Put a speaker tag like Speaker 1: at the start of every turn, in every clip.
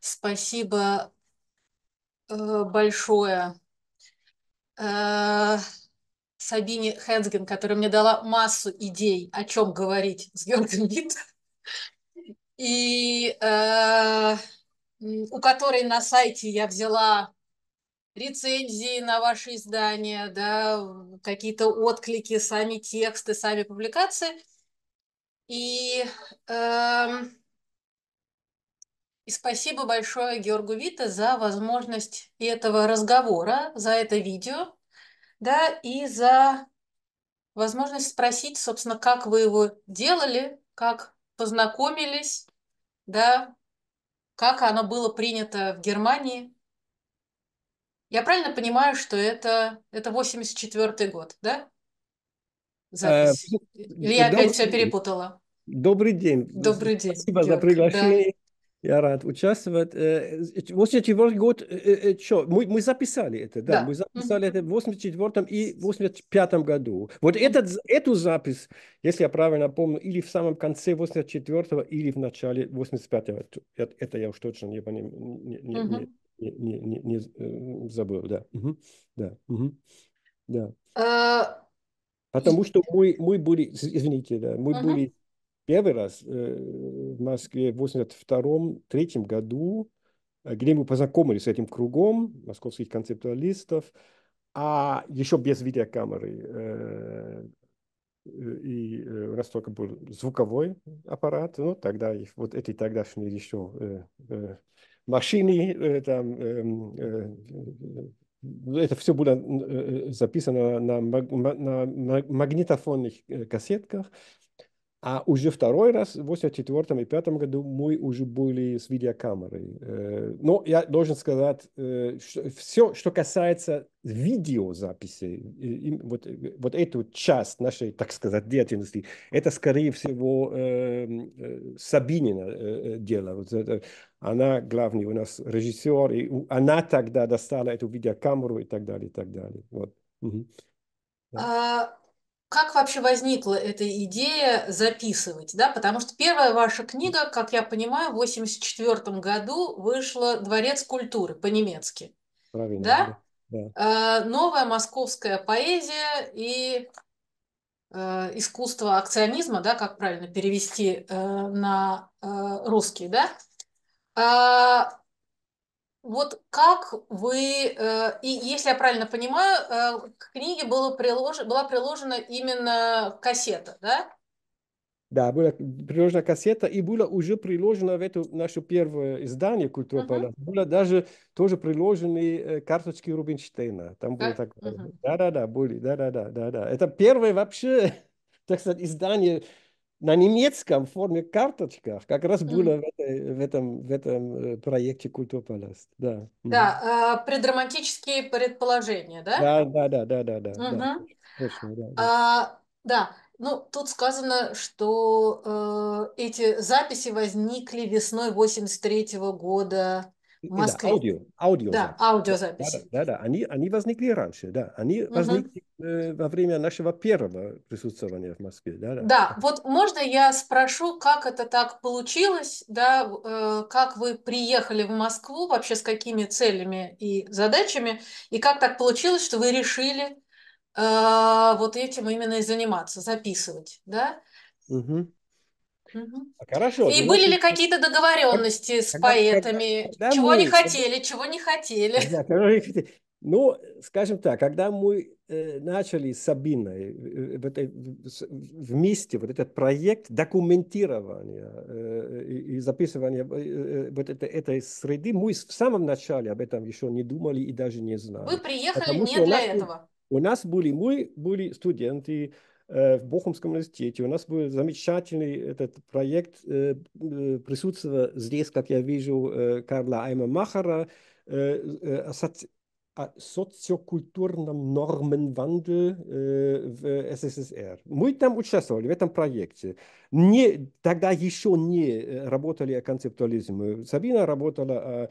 Speaker 1: Спасибо э, большое
Speaker 2: э, Сабине Хэнсген, которая мне дала массу идей, о чем говорить с Георгом Вит, и э, у которой на сайте я взяла рецензии на ваши издания, да, какие-то отклики, сами тексты, сами публикации. И э, и спасибо большое Георгу Вита за возможность этого разговора, за это видео, да, и за возможность спросить, собственно, как вы его делали, как познакомились, да, как оно было принято в Германии. Я правильно понимаю, что это, это 84 год, да? Запись. Э, Или я опять все перепутала?
Speaker 3: Добрый день. Добрый день. Спасибо Георг. за приглашение. Да. Я рад участвовать. 84 э, э, год, э, что, мы, мы записали это, да, да. мы записали это в 84 и 85 году. Вот этот, эту запись, если я правильно помню, или в самом конце 84 или в начале 85-го, это я уж точно не, не, не, не, не, не, не забыл, да. Угу. Да. Угу. да.
Speaker 2: А...
Speaker 3: Потому что мы, мы были, извините, да, мы угу. были первый раз э, в Москве в 82-3 году, э, где мы познакомились с этим кругом московских концептуалистов, а еще без видеокамеры. Э, и у нас только был звуковой аппарат, ну тогда вот эти тогдашние еще машины, там эм, это все было записано на, на, на магнитофонных кассетках, а уже второй раз в 1984 и 5 году мы уже были с видеокамерой. Э, но я должен сказать, э, что все, что касается видеозаписи, вот, э, вот эту часть нашей, так сказать, деятельности, это, скорее всего, эм, Сабинина дело. Она главный у нас режиссер, и она тогда достала эту видеокамеру и так далее, и так далее. Вот. Угу.
Speaker 2: А, как вообще возникла эта идея записывать, да, потому что первая ваша книга, как я понимаю, в 84 году вышла «Дворец культуры» по-немецки.
Speaker 1: Правильно. Да? да.
Speaker 2: А, новая московская поэзия и а, искусство акционизма, да, как правильно перевести а, на русский, да? А, вот как вы, э, и если я правильно понимаю, э, к книге было прилож, была приложена именно кассета, да?
Speaker 3: Да, была приложена кассета, и было уже приложено в это наше первое издание «Культура uh-huh. Было даже тоже приложены э, карточки Рубинштейна. Там было так. да Да-да-да, были, да-да-да. да-да. Это первое вообще, так сказать, издание на немецком форме карточках как раз было mm. в, этой, в, этом, в этом э, проекте Культурпаласт. Да,
Speaker 2: да э, предромантические предположения, да?
Speaker 3: Да, да, да, да, да. Угу. да, точно, да, да.
Speaker 2: А, да. Ну, тут сказано, что э, эти записи возникли весной 83 -го года в Москве. Да, аудио,
Speaker 3: аудио. Да, аудиозаписи. Да, да, да, они, они возникли раньше, да, они угу. возникли э, во время нашего первого присутствования в Москве, да, да. Да,
Speaker 2: вот можно я спрошу, как это так получилось, да, э, как вы приехали в Москву, вообще с какими целями и задачами, и как так получилось, что вы решили э, вот этим именно и заниматься, записывать, да?
Speaker 3: Угу. Угу. Хорошо. И ну, были ли какие-то
Speaker 2: договоренности с поэтами?
Speaker 3: Когда, когда чего мы... они хотели,
Speaker 2: чего не хотели?
Speaker 3: Да, ну, скажем так, когда мы э, начали с Сабиной э, вместе вот этот проект документирования э, и записывания вот этой, этой среды, мы в самом начале об этом еще не думали и даже не знали. Вы приехали Потому не для нас, этого. У нас были, мы были студенты, Э, в Бохумском университете. У нас был замечательный этот проект. Э, э, присутствовал здесь, как я вижу, Карла Айма Махара о социокультурном норменванде в СССР. Мы там участвовали в этом проекте. Не, тогда еще не работали о концептуализме. Сабина работала о,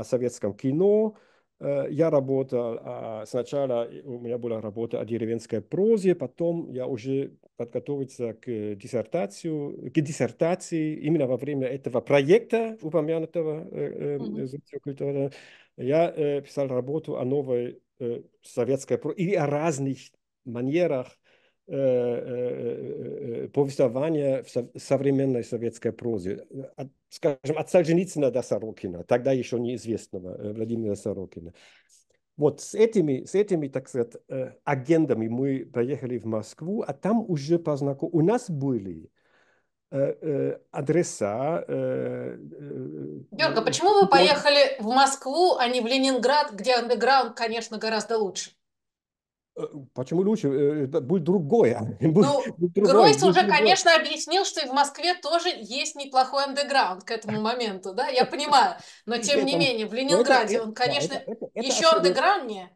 Speaker 3: о советском кино, Э, я работал, а, сначала у меня была работа о деревенской прозе, потом я уже подготовился к диссертацию, к диссертации именно во время этого проекта упомянутого mm-hmm. я э, писал работу о новой советской прозе или о разных манерах Э, э, э, повествования в современной советской прозе. От, скажем, от Солженицына до Сорокина, тогда еще неизвестного Владимира Сорокина. Вот с этими, с этими, так сказать, агендами мы поехали в Москву, а там уже по знаку у нас были адреса. Георга, почему вы поехали
Speaker 2: в Москву, а не в Ленинград, где андеграунд, конечно, гораздо лучше?
Speaker 3: Э, почему лучше? Э, будет другое. Будет, ну, Гройс уже, другое. конечно,
Speaker 2: объяснил, что и в Москве тоже есть неплохой андеграунд к этому моменту, да? Я понимаю. Но, тем не менее, в Ленинграде он, конечно, еще андеграунднее.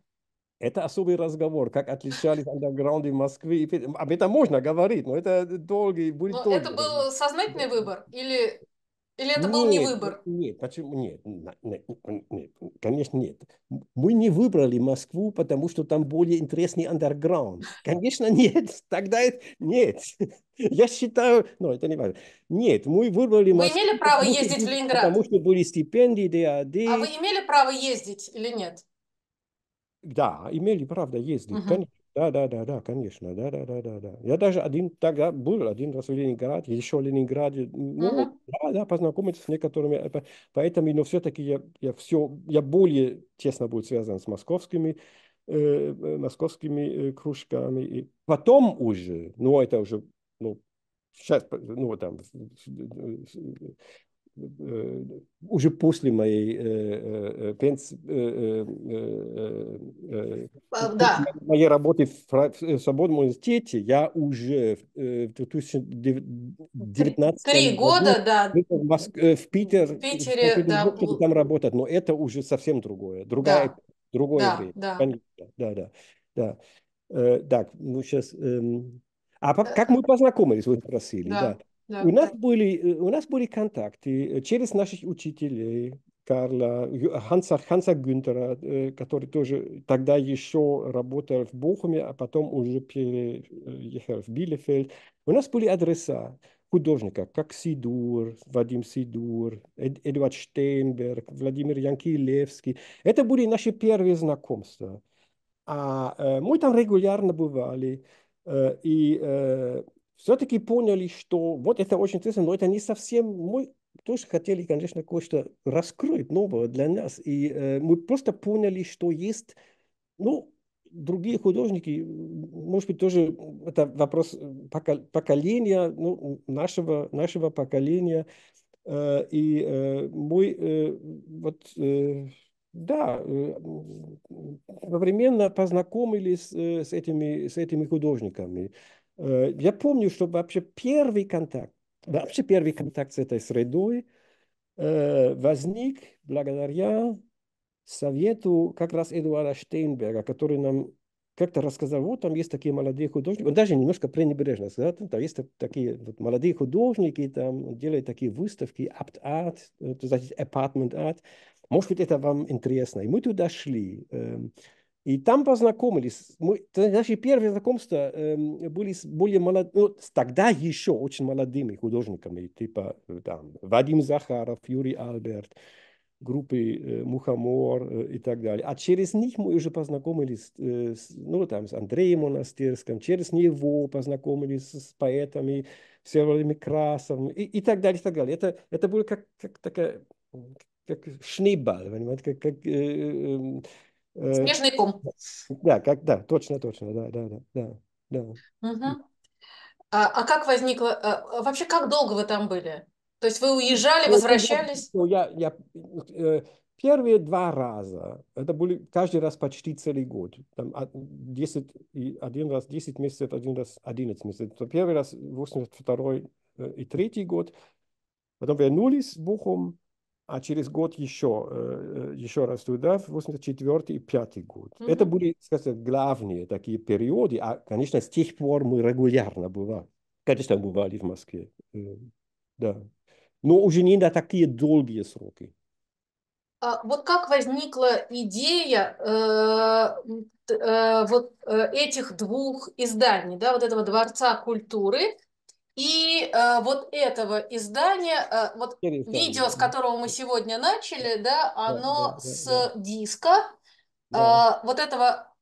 Speaker 3: Это особый разговор, как отличались андерграунды в Москве. Об этом можно говорить, но это долгий будет. Но это
Speaker 2: был сознательный выбор или или это нет, был не выбор?
Speaker 3: Нет, почему? Нет, нет, нет, конечно, нет. Мы не выбрали Москву, потому что там более интересный андерграунд. Конечно, нет. Тогда это... Нет. Я считаю... Но это не важно. Нет, мы выбрали Москву... Вы имели право потому, ездить в Ленинград? Потому что были стипендии, ДАД. А, а вы
Speaker 2: имели право ездить или нет?
Speaker 3: Да, имели право ездить, угу. конечно. Да, да, да, да, конечно, да, да, да, да, да. Я даже один тогда был один раз в Ленинграде, еще в Ленинграде, ну, ага. да, да, познакомиться с некоторыми, э, поэтому, но все-таки я, я все, я более тесно буду связан с московскими, э, э, московскими э, кружками. И потом уже, ну, это уже, ну, сейчас, ну, там, Э, уже после моей э, э, пенсии, а, да. моей работы в свободном университете, я уже в 2019 Три года, В, Питер, там работать, но это уже совсем другое, другая, другое время. Да. да, да, да. так, ну сейчас... Эм, а как мы познакомились, вы спросили, да. да у, нас были, э, у нас были контакты э, через наших учителей, Карла, э, Ханса, Ханса Гюнтера, который тоже тогда еще работал в Бохуме, а потом уже переехал в Билефельд. У нас были адреса художника как Сидур, Вадим Сидур, Эдуард Штейнберг, Владимир Янкилевский. Это были наши первые знакомства. А мы там регулярно бывали. И все-таки поняли, что вот это очень интересно, но это не совсем мы тоже хотели, конечно, кое-что раскрыть нового для нас. И э, мы просто поняли, что есть, ну, другие художники, может быть, тоже это вопрос э, поколения, ну, нашего, нашего поколения. Э, и э, мы э, вот э, да, э, одновременно познакомились э, с этими, с этими художниками. Э, я помню, что вообще первый контакт, вообще первый контакт с этой средой э, возник благодаря совету как раз Эдуарда Штейнберга, который нам как-то рассказал, вот там есть такие молодые художники, он даже немножко пренебрежно сказал, там есть такие вот, молодые художники, там делают такие выставки, апт-арт, э, то есть apartment арт может быть, это вам интересно. И мы туда шли. Эм, и там познакомились. Мы, наши первые знакомства э, были с более молодыми, ну, тогда еще очень молодыми художниками, типа э, там, Вадим Захаров, Юрий Альберт, группы э, Мухомор э, и так далее. А через них мы уже познакомились э, с, ну, там, с Андреем Монастырским, через него познакомились с поэтами, с Всеволодом и, и так далее, и так далее. Это, это было как, как такая как шнибал, понимаете, как, как э, э, Э, Снежный ком. Да, как, да, точно, точно, да, да, да, да.
Speaker 2: Угу. А, а как возникло, а, а, вообще как долго вы там были? То есть вы уезжали, ну, возвращались?
Speaker 3: Ну, я, я, э, первые два раза, это были каждый раз почти целый год. Там 10, один раз 10 месяцев, один раз 11 месяцев. Первый раз 82 э, и третий год. Потом вернулись в Бухум, а через год еще, э, э, еще раз туда, в 84 и 5 год. Mm-hmm. Это были, скажем, главные такие периоды, а, конечно, с тех пор мы регулярно бывали. Конечно, бывали в Москве, э, да. Но уже не на такие долгие сроки.
Speaker 2: А вот как возникла идея э, э, вот этих двух изданий, да, вот этого Дворца культуры и э, вот этого издания, э, вот Интересно. видео, с которого мы сегодня начали, да, оно да, да, с да. диска, да. Э, вот этого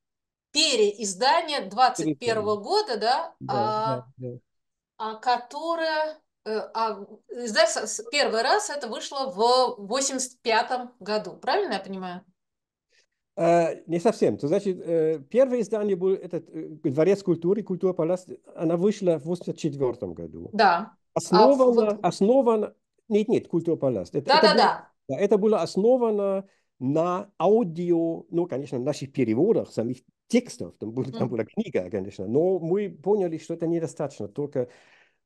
Speaker 2: переиздания 21 -го года, да, да, а, да, да. а которое э, а издательство первый раз это вышло в 85 году, правильно я понимаю?
Speaker 3: Э, не совсем. То значит, э, первое издание был этот э, дворец культуры, культурпалац, она вышла в 1984 году. Да. А основана, а основана, нет, нет, культурпалац. Да, это, да, это да. это было основано на аудио, ну, конечно, в наших переводах самих текстов, там, был, там была книга, конечно, но мы поняли, что это недостаточно, только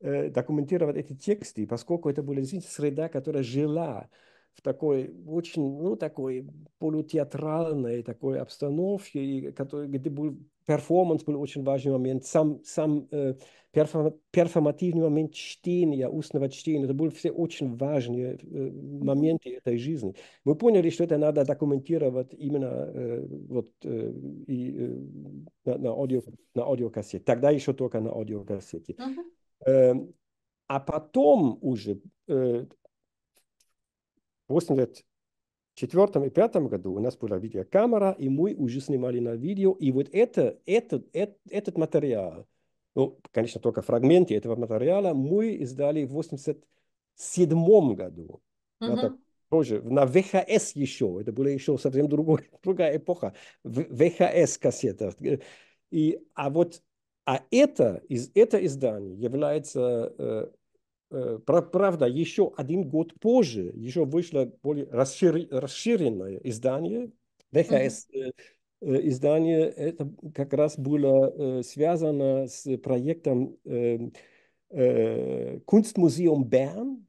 Speaker 3: э, документировать эти тексты, поскольку это была действительно среда, которая жила, в такой очень, ну, такой полутеатральной такой обстановке, который, где был перформанс был очень важный момент, сам, сам э, перформ, перформативный момент чтения, устного чтения, это были все очень важные э, моменты этой жизни. Мы поняли, что это надо документировать именно э, вот, э, и, э, на, на, аудио, на аудиокассете, тогда еще только на аудиокассете. Uh-huh. Э, а потом уже э, в 1984 и пятом году у нас была видеокамера, и мы уже снимали на видео. И вот это, этот, этот, этот материал, ну, конечно, только фрагменты этого материала, мы издали в 1987 году. uh Это тоже на VHS еще, это была еще совсем другой, другая эпоха, VHS кассета. И, а вот а это, из, это издание является э, Э, правда, еще один год позже еще вышло более расширенное издание, ВХС mm -hmm. издание, это как раз было э, связано с проектом эм, э, Kunstmuseum Bern,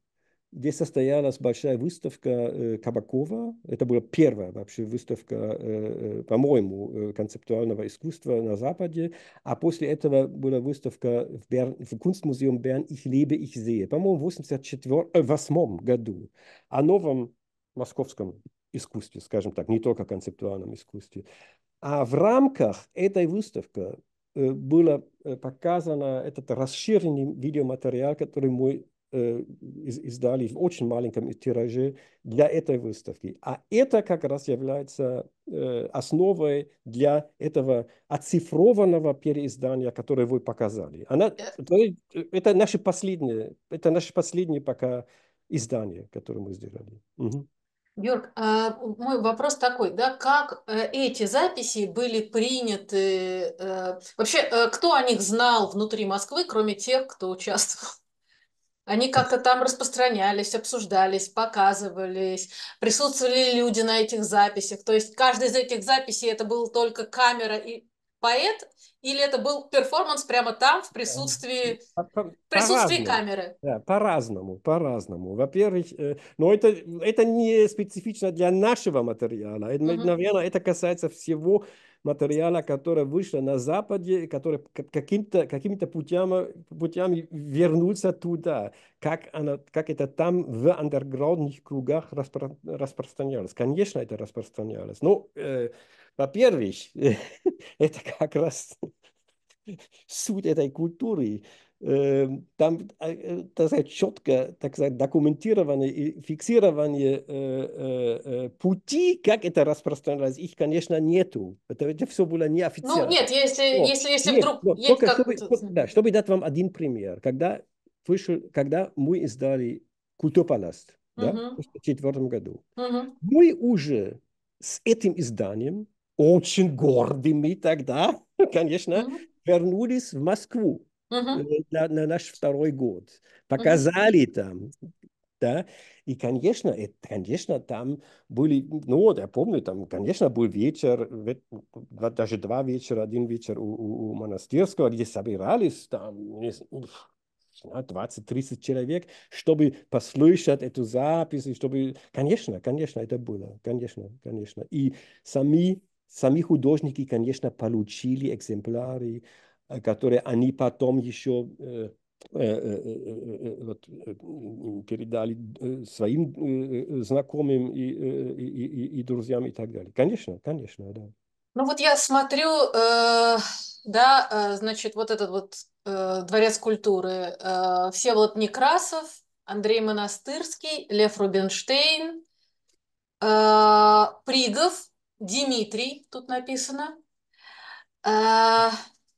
Speaker 3: где состоялась большая выставка э, Кабакова. Это была первая вообще выставка, э, э, по-моему, концептуального искусства на Западе. А после этого была выставка в, Берн, в Kunstmuseum Берн «Ich lebe, ich sehe», по-моему, в 1988 году. О новом московском искусстве, скажем так, не только концептуальном искусстве. А в рамках этой выставки было показано этот расширенный видеоматериал, который мой Э, издали в очень маленьком тираже для этой выставки. А это как раз является э, основой для этого оцифрованного переиздания, которое вы показали. Она, э. это наши последние, это наши последние пока издания, которые мы сделали. Угу.
Speaker 2: Бьорк, а, мой вопрос такой, да, как эти записи были приняты, вообще, кто о них знал внутри Москвы, кроме тех, кто участвовал они как-то там распространялись, обсуждались, показывались, присутствовали люди на этих записях. То есть каждая из этих записей это был только камера и поэт, или это был перформанс прямо там в присутствии, э, по, присутствии по камеры?
Speaker 3: Да, по-разному, по-разному. Во-первых, э, но это, это не специфично для нашего материала. Это, угу. Наверное, это касается всего материала, которое вышло на Западе, который каким-то каким-то путями, путями вернулся туда, как, она, как это там в андерграундных кругах распро, распространялось. Конечно, это распространялось. Ну, э, во-первых, это как раз суть этой культуры. Эм, там, а, э, так сказать, четко, так сказать, документированы и фиксированы э, э, э, пути, как это распространялось, их, конечно, нету. Это, это все было ну, неофициально. Ну, нет, если, но, если, если нет, вдруг... Но, есть только, как... чтобы, да, чтобы дать вам один пример. Когда, вышел, когда мы издали «Культурпаласт» да, в 2004 году, uh мы уже с этим изданием, очень гордыми тогда, конечно, uh вернулись в Москву угу. на, на наш второй год. Показали угу. там, да, и, конечно, это, конечно, там были, ну, вот я помню, там, конечно, был вечер, даже два вечера, один вечер у, у, у монастырского, где собирались там 20-30 ну, человек, чтобы послушать эту запись, чтобы, конечно, конечно, это было, конечно, конечно. И сами, сами художники, конечно, получили экземпляры, которые они потом еще вот, передали своим знакомым и, и, и, и друзьям и так далее. Конечно, конечно, да.
Speaker 2: Ну вот я смотрю, э, да, э, значит, вот этот вот э, дворец культуры. Все вот Некрасов, Андрей Монастырский, Лев Рубинштейн, Пригов, Дмитрий, тут написано.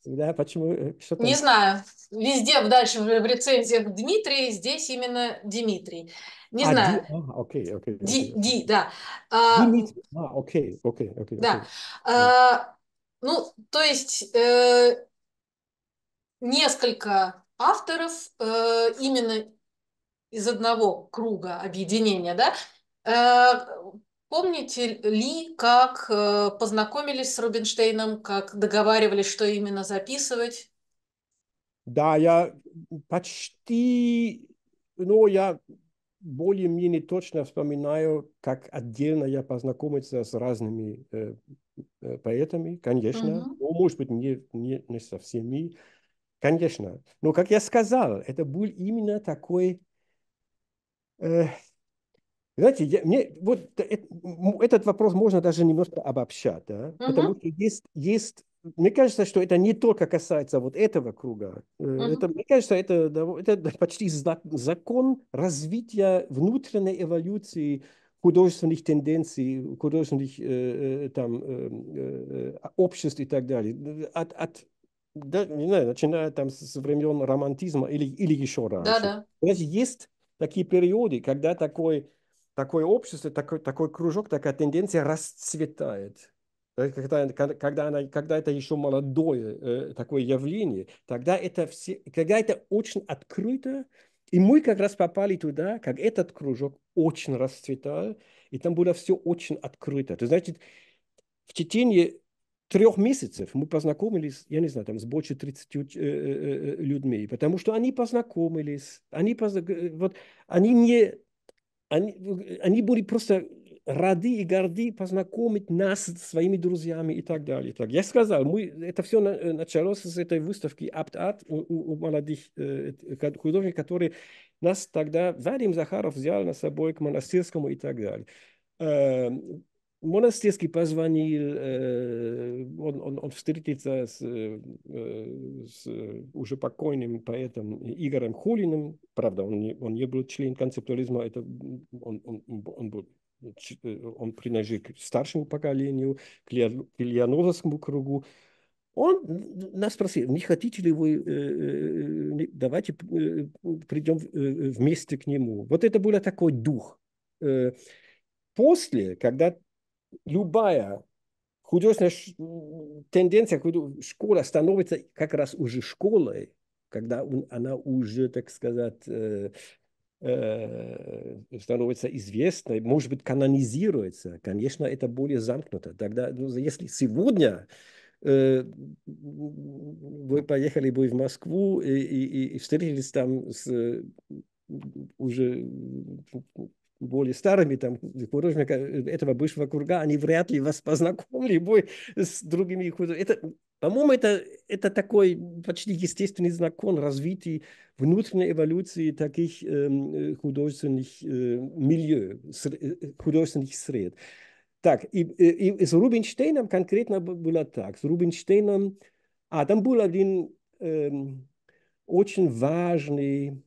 Speaker 3: Да, почему? Э, что там? Не
Speaker 2: знаю. Везде дальше в рецензиях Дмитрий, здесь именно Дмитрий. Не а, знаю.
Speaker 3: Ди, а, окей, окей. Ди, ди
Speaker 2: да. А, Дмитрий.
Speaker 3: А, окей, окей, окей. Да.
Speaker 2: А, ну, то есть э, несколько авторов э, именно из одного круга объединения, да, э, Помните ли, как э, познакомились с Рубинштейном, как договаривались, что именно записывать?
Speaker 3: Да, я почти, ну, я более-менее точно вспоминаю, как отдельно я познакомился с разными э, э поэтами, конечно, uh ну, может быть, не, не, не со всеми, конечно. Но, как я сказал, это был именно такой э, знаете, я, мне, вот это, этот вопрос можно даже немножко обобщать, да? uh-huh. потому что есть, есть, мне кажется, что это не только касается вот этого круга, uh-huh. это, мне кажется, это, это почти закон развития внутренней эволюции художественных тенденций, художественных э, э там, э, э обществ и так далее. От, от, да, не знаю, начиная там с времен романтизма или, или еще раньше. Да, да. Есть такие периоды, когда такой такое общество, такой, такой кружок, такая тенденция расцветает. Когда, когда, она, когда это еще молодое э, такое явление, тогда это, все, когда это очень открыто, и мы как раз попали туда, как этот кружок очень расцветал, и там было все очень открыто. То значит, в течение трех месяцев мы познакомились, я не знаю, там с больше 30 э э, э, э, людьми, потому что они познакомились, они, позна... Э, вот, они мне они, э, они были просто рады и горды познакомить нас с своими друзьями и так далее. Так, я сказал, мы, это все э, началось с этой выставки «Апт-арт» у, у, у молодых э, э художников, которые нас тогда Вадим Захаров взял на собой к монастырскому и так далее. Эм, монастырский позвонил, он, он, он встретится с, с уже покойным поэтом Игорем Хулиным, правда, он не, он не был членом концептуализма, это он, он, он был он принадлежит к старшему поколению, к Леонозовскому кругу. Он нас спросил, не хотите ли вы, давайте придем вместе к нему. Вот это был такой дух. После, когда любая художественная тенденция, школа становится как раз уже школой, когда она уже, так сказать, э, э, становится известной, может быть, канонизируется, конечно, это более замкнуто. Тогда, ну, если сегодня э, вы поехали бы в Москву и, и, и встретились там с уже более старыми, там, художниками э, этого бывшего курга, они вряд ли вас познакомили бы с другими художниками. По-моему, это, это такой почти естественный закон развития внутренней эволюции таких эм, э, художественных э, мильё, э, э, художественных сред. Так, и, и, и с Рубинштейном конкретно было так. С Рубинштейном... А, там был один э, очень важный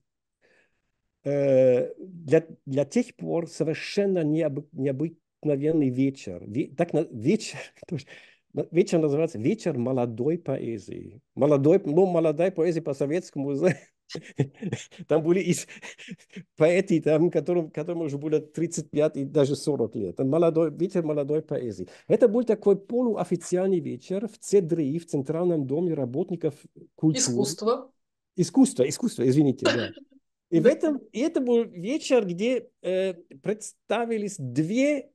Speaker 3: Э, для, для тех пор совершенно необы, необыкновенный вечер. Ве, так на, вечер, вечер называется «Вечер молодой поэзии». Молодой, ну, молодая поэзия по советскому там были из поэты, там, которым, которым уже было 35 и даже 40 лет. молодой, вечер молодой поэзии. Это был такой полуофициальный вечер в Цедри, в Центральном доме работников культуры. Искусство. Искусство, искусство, извините. Да. И в этом, и это был вечер, где э, представились две,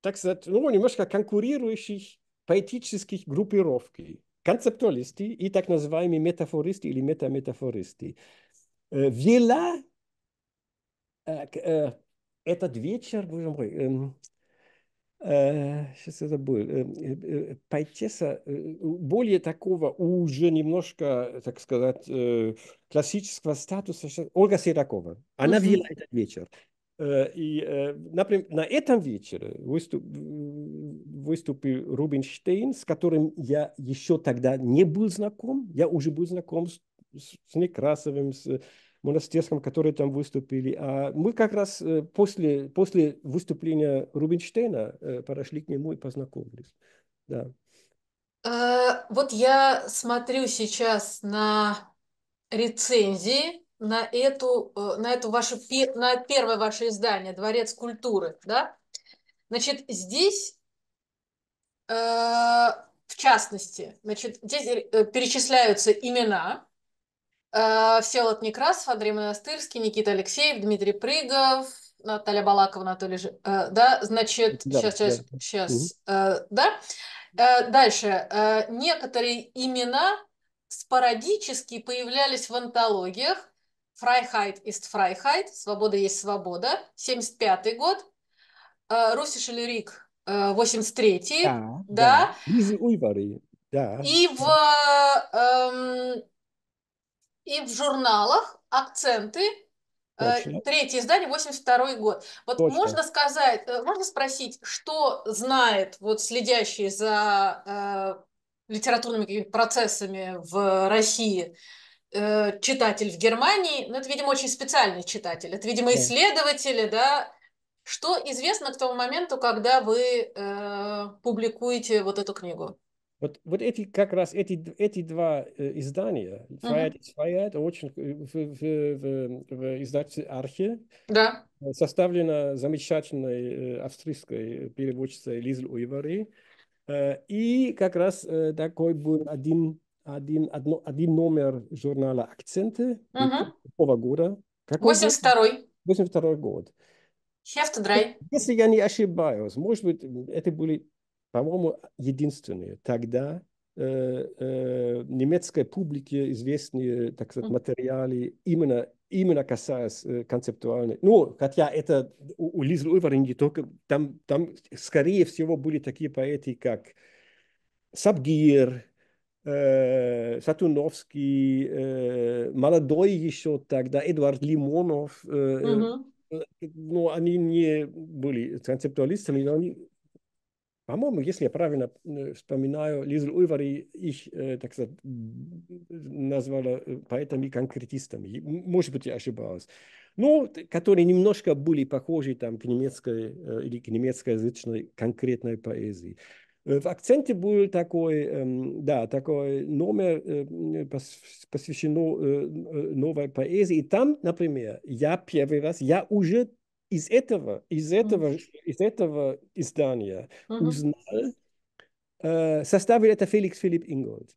Speaker 3: так сказать, ну, немножко конкурирующих поэтических группировки. Концептуалисты и так называемые метафористы или метаметафористы. Э, вела э, э, этот вечер, боже мой, эм, сейчас э, это боль, э, э, пайтеса, более такого уже немножко, так сказать, классического статуса, Ольга Серакова. Она вела этот вечер. И, например, на этом вечере выступ, выступил Рубинштейн, с которым я еще тогда не был знаком. Я уже был знаком с, с Некрасовым, с, монастырском, которые там выступили. А мы как раз э, после, после выступления Рубинштейна э, подошли к нему и познакомились. Да.
Speaker 2: А, вот я смотрю сейчас на рецензии на эту, э, на эту вашу, на первое ваше издание «Дворец культуры», да? Значит, здесь, э, в частности, значит, здесь перечисляются имена Э, Всеволод Некрасов, Андрей Монастырский, Никита Алексеев, Дмитрий Прыгов, Наталья Балакова, Анатолий... Ж... Э, да, значит, да, сейчас, сейчас, да. сейчас, угу. Э, да. Дальше. Некоторые имена спорадически появлялись в антологиях. Фрайхайт ist Фрайхайт, свобода есть свобода, 75-й год. Руси Шелерик, 83-й, да. да. да. И в эм, и в журналах «Акценты», э, Точно. третье издание, 82 год. Вот Точно. можно сказать, э, можно спросить, что знает вот следящий за э, литературными процессами в России э, читатель в Германии, ну, это, видимо, очень специальный читатель, это, видимо, исследователи, да, что известно к тому моменту, когда вы э, публикуете вот эту книгу?
Speaker 3: Вот, вот эти, как раз эти, эти два э, издания, «Своя uh-huh. очень э, в, в, в, в издательстве «Архе» да. Э, Составлена замечательной австрийской переводчицей Лизель Уивари. И как раз такой был один, один, одно, один номер журнала «Акценты» uh-huh. года? Какой 82-й. 82 год.
Speaker 2: Хефтедрай.
Speaker 3: Если я не ошибаюсь, может быть, это были по-моему, единственные. Тогда э, э, немецкой публике известные, так сказать, материалы именно именно касаясь э, концептуальной. Ну, хотя это у, у Лизы Уйварин только, там, там, скорее всего, были такие поэты, как Сабгир, э, Сатуновский, э, молодой еще тогда, Эдуард Лимонов. Э, угу. Э, но ну, они не были концептуалистами, но они по-моему, если я правильно э, вспоминаю, Лизель Уйвари их, э, так сказать, назвала э, поэтами-конкретистами. Может быть, я ошибалась. Но ну, которые немножко были похожи там, к немецкой или к немецкоязычной конкретной поэзии. В акценте был такой, эм, да, такой номер посвящено новой поэзии. И там, например, я первый раз, я уже из этого, из этого, из этого издания uh-huh. узнал, э, составил это Феликс Филипп Ингольд.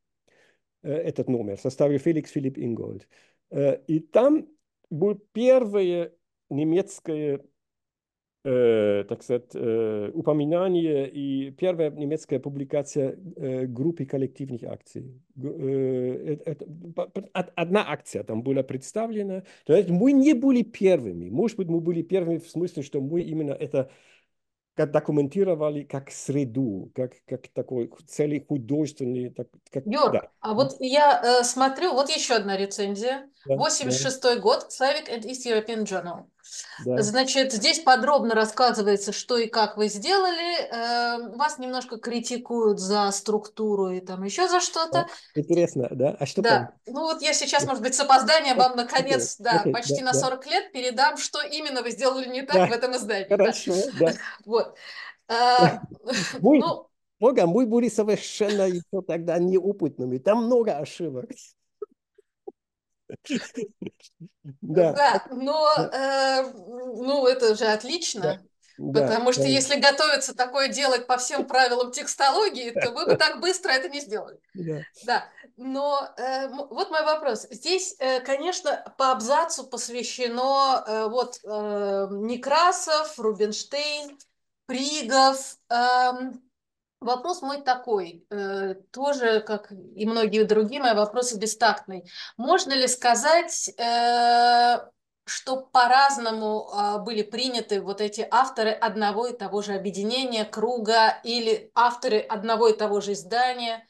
Speaker 3: Э, этот номер составил Феликс Филипп Ингольд. Э, и там был первое немецкое так сказать, упоминание и первая немецкая публикация группы коллективных акций. Одна акция там была представлена. То есть мы не были первыми. Может быть, мы были первыми в смысле, что мы именно это как документировали как среду, как, как такой целый художественный... Так, как, Йорк, да.
Speaker 2: а вот я э, смотрю, вот еще одна рецензия. Да, 86 да. год, Slavic and East European Journal. Да. Значит, здесь подробно рассказывается, что и как вы сделали. Эм, вас немножко критикуют за структуру и там еще за что-то.
Speaker 3: Интересно, да? А что да. там?
Speaker 2: Ну вот я сейчас, может быть, с опозданием вам, наконец, да, okay, почти да, на 40 да. лет передам, что именно вы сделали не так да. в этом издании.
Speaker 3: Хорошо, да.
Speaker 2: Вот. Э,
Speaker 3: ну богом, ну, Бога, мы были совершенно еще тогда неопытными. Там много ошибок. Да. да,
Speaker 2: но э, ну, это же отлично.
Speaker 3: потому да, что да. если
Speaker 2: готовиться такое делать по всем правилам текстологии, то вы бы так быстро это не сделали. Да. да. Но э, вот мой вопрос. Здесь, э, конечно, по абзацу посвящено э, вот э, Некрасов, Рубинштейн, Пригов. Э, Вопрос мой такой, э, тоже, как и многие другие мои вопросы, бестактный. Можно ли сказать, э, что по-разному э, были приняты вот эти авторы одного и того же объединения, круга или авторы одного и того же издания?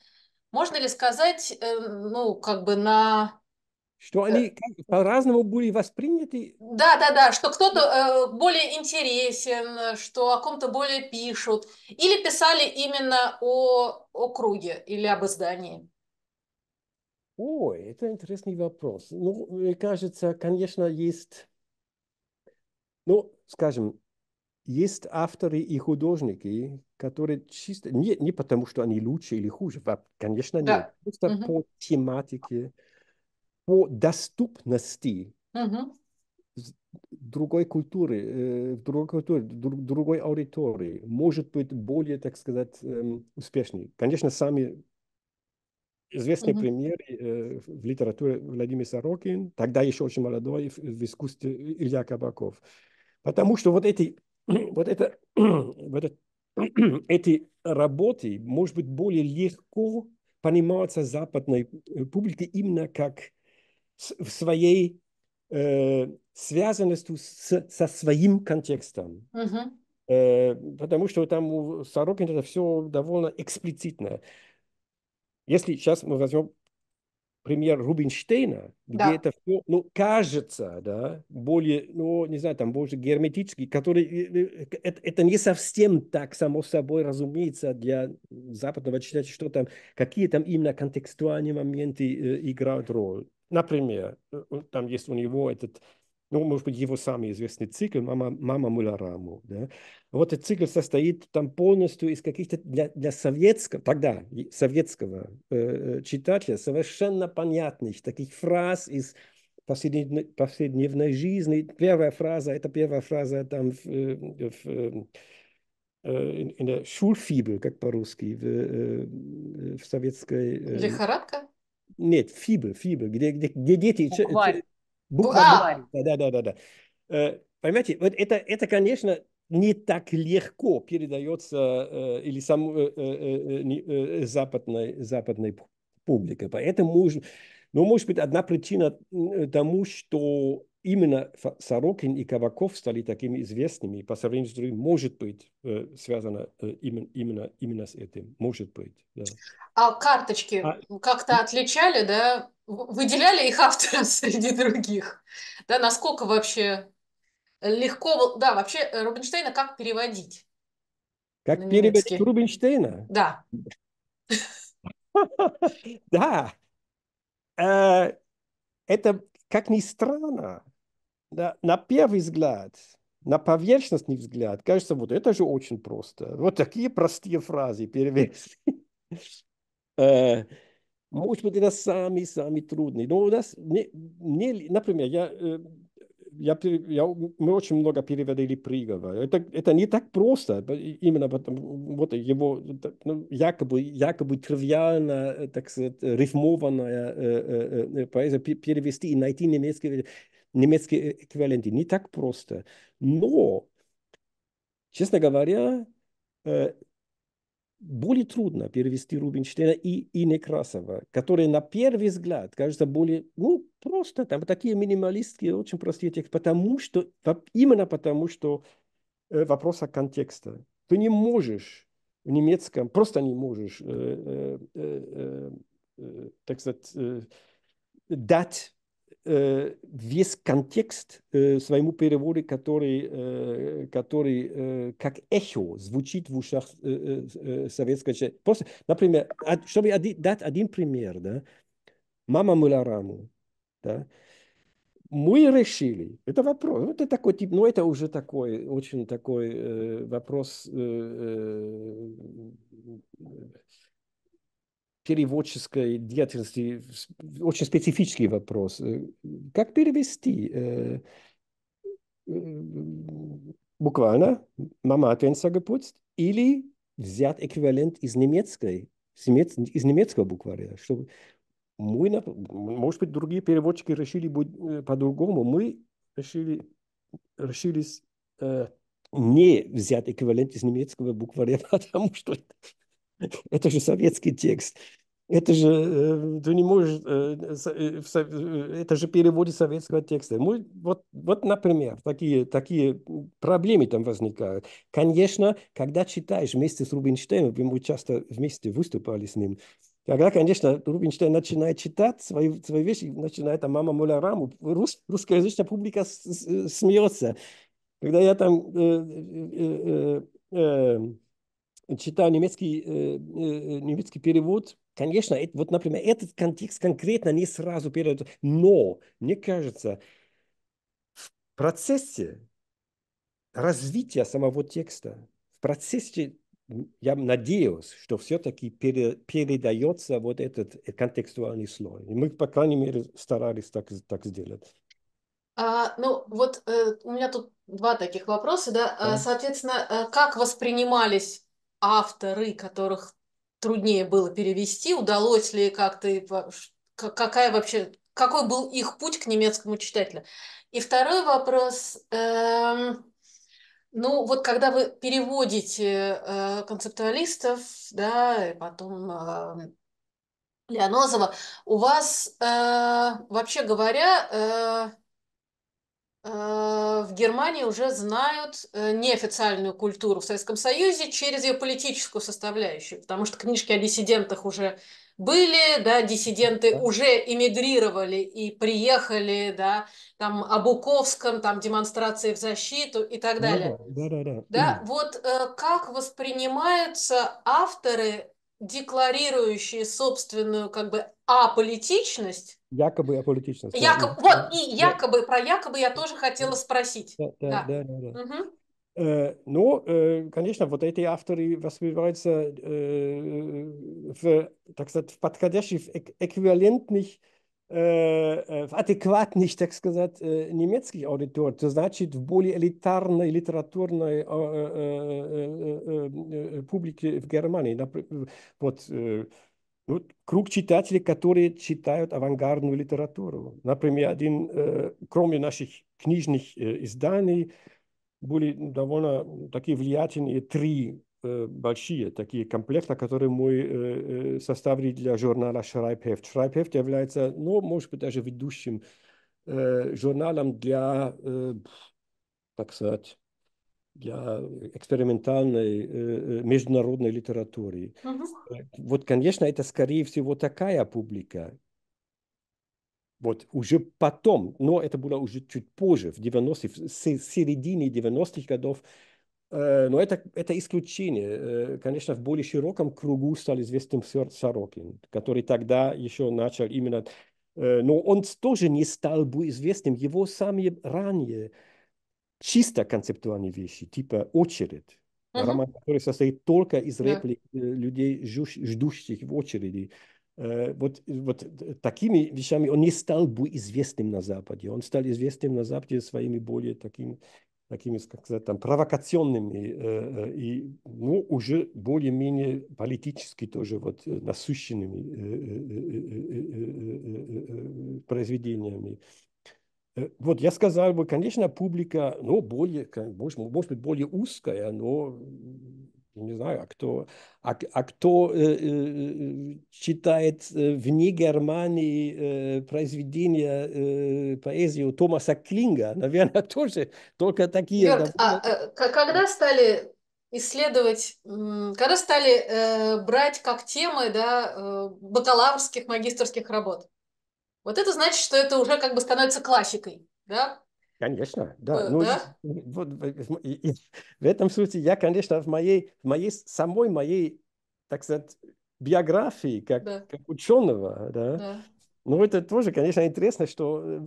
Speaker 2: Можно ли сказать, э, ну, как бы на
Speaker 3: что э, они по-разному были восприняты.
Speaker 2: Да, да, да, что кто-то э, более интересен, что о ком-то более пишут, или писали именно о округе или об издании.
Speaker 3: Ой, это интересный вопрос. Ну, мне кажется, конечно, есть, ну, скажем, есть авторы и художники, которые чисто не, не потому, что они лучше или хуже, конечно, да. нет, просто угу. по тематике по доступности угу. другой культуры, э, другой культуры, другой аудитории может быть более, так сказать, эм, успешной. Конечно, сами известные угу. примеры э, в литературе Владимир Сорокин, тогда еще очень молодой, в искусстве Илья Кабаков. Потому что вот эти, вот это, вот это, эти работы, может быть, более легко понимаются западной э, публикой именно как в своей э, связанностью с, со своим контекстом. Угу. Э, потому что там у Сорокина это все довольно эксплицитно. Если сейчас мы возьмем пример Рубинштейна, где да. это все, ну, кажется, да, более, ну, не знаю, там, больше герметически, который, э, э, э, это, это не совсем так, само собой, разумеется, для западного читателя, что там, какие там именно контекстуальные моменты э, играют роль. Например, э, там есть у него этот, ну, может быть, его самый известный цикл «Мама, мама Мулараму». Да? Вот этот цикл состоит там полностью из каких-то для, для советского, тогда э, советского э, читателя совершенно понятных таких фраз из повседневной, повседневной жизни. Первая фраза, это первая фраза там в, э, в, in, in der Schulfibel, как по-русски, в, в советской... Лихорадка? нет, фибы, фибы, где, где, где дети... Букварь. Букварь. Да, да, да, да. Э, понимаете, вот это, это, конечно, не так легко передается э, или сам, э, э, э, э западной, западной публике. Поэтому, ну, может быть, одна причина э, тому, что именно Сорокин и Кабаков стали такими известными по сравнению с другими, может быть, э, связано э, именно, именно, именно с этим, может быть. Да.
Speaker 2: А карточки а... как-то отличали, да? Выделяли их автора среди других? Да, насколько вообще легко... Да, вообще э, Рубинштейна как переводить?
Speaker 3: Как переводить Рубинштейна?
Speaker 2: Да.
Speaker 3: Да. Это, как ни странно, да, на первый взгляд, на поверхностный взгляд, кажется, вот это же очень просто. Вот такие простые фразы перевести. Э, может быть, это самый-самый трудный. Но у нас, не, не, например, я, э, я, я, мы очень много переводили Пригова. Это, это не так просто. Именно потому, вот его ну, якобы, якобы тривиально, э, так сказать, рифмованная э, э, э, поэзия перевести и найти немецкий немецкие эквиваленты. Не так просто. Но, честно говоря, более трудно перевести Рубинштейна и, и Некрасова, которые на первый взгляд кажутся более, ну, просто там такие минималистские, очень простые тексты, потому что, именно потому что э, вопрос о контексте. Ты не можешь в немецком, просто не можешь, э, э, э, э, так сказать, э, дать Э, весь контекст э, своему переводу, который, э, который как эхо звучит в ушах советского человека. Просто, например, чтобы дать один пример, да, мама Мулараму, да, мы решили, это вопрос, это такой тип, ну это уже такой, очень такой э, вопрос э, э, переводческой деятельности очень специфический вопрос. Э, как перевести? Э, э, буквально «мама отвенца гепутст» или взять эквивалент из немецкой, из немецкого букваря, чтобы мы, может быть, другие переводчики решили по-другому. Мы решили, решились э, не взять эквивалент из немецкого букваря, потому что это, это же советский текст. Это же, э, ты не можешь, э, э, это же переводы советского текста. Мы, вот, вот, например, такие, такие проблемы там возникают. Конечно, когда читаешь вместе с Рубинштейном, мы часто вместе выступали с ним, когда, конечно, Рубинштейн начинает читать свои, свои вещи, начинает там «Мама моля раму», рус, русскоязычная публика с, с, смеется. Когда я там э, э, э, читал немецкий, немецкий перевод, Конечно, вот, например, этот контекст конкретно не сразу передает, но, мне кажется, в процессе развития самого текста, в процессе, я надеюсь, что все-таки пере, передается вот этот э, контекстуальный слой. И мы, по крайней мере, старались так, так сделать.
Speaker 2: А, ну, вот э, у меня тут два таких вопроса, да. А? Соответственно, э, как воспринимались авторы, которых труднее было перевести, удалось ли как-то, какая вообще, какой был их путь к немецкому читателю. И второй вопрос. Эм, ну, вот когда вы переводите э, концептуалистов, да, и потом э,
Speaker 3: Леонозова,
Speaker 2: у вас, э, вообще говоря, э, Э, в Германии уже знают э, неофициальную культуру в Советском Союзе через ее политическую составляющую, потому что книжки о диссидентах уже были, да, диссиденты уже эмигрировали и приехали, да, там о Буковском, там демонстрации в защиту и так ну далее.
Speaker 1: Да, да, да. Да, да.
Speaker 2: вот э, как воспринимаются авторы, декларирующие собственную как бы аполитичность,
Speaker 3: Якобы аполитичность. Якоб...
Speaker 2: Ну, да. Вот, и якобы, да. про якобы я тоже хотела спросить. Да, да, да. да, да, да. Угу.
Speaker 3: Э, ну, Но, э, конечно, вот эти авторы воспринимаются э, в, так сказать, в подходящих, эквивалентных, в адекватных, так сказать, немецких аудитор. то значит в более элитарной литературной публике в Германии. например, Вот вот ну, круг читателей, которые читают авангардную литературу. Например, один, э, кроме наших книжных э, изданий, были довольно такие влиятельные три э, большие такие комплекта, которые мы составили для журнала «Шрайпхефт». «Шрайпхефт» является, ну, может быть, даже ведущим журналом для, так сказать, для экспериментальной э, э, международной литературы. Угу. Вот, конечно, это, скорее всего, такая публика. Вот уже потом, но это было уже чуть позже, в 90 в середине 90-х годов, э, но это, это исключение. Конечно, в более широком кругу стал известным Сорокин, который тогда еще начал именно... Но он тоже не стал бы известным. Его сами ранние чисто концептуальные вещи, типа очередь, uh-huh. роман, который состоит только из реплик yeah. людей, ждущих в очереди, вот, вот такими вещами он не стал бы известным на Западе. Он стал известным на Западе своими более такими, такими как сказать, там, провокационными и ну, уже более-менее политически тоже вот насущенными произведениями. Э, вот я сказал бы, конечно, публика, ну, более, может, может быть, более узкая, но не знаю, а кто, а, а кто э, э, э читает вне Германии э, произведения, э, поэзию Томаса Клинга, наверное, тоже только такие. Йорк,
Speaker 2: а, а, когда стали исследовать, когда стали э, брать как темы да, бакалаврских, магистрских работ? Вот это значит, что это уже как бы становится классикой, да?
Speaker 3: Конечно, да. Э, ну, да? Вот, и, и, в этом случае я, конечно, в моей, в моей самой моей, так сказать, биографии как, да. как ученого, да, да. Ну, это тоже, конечно, интересно, что э,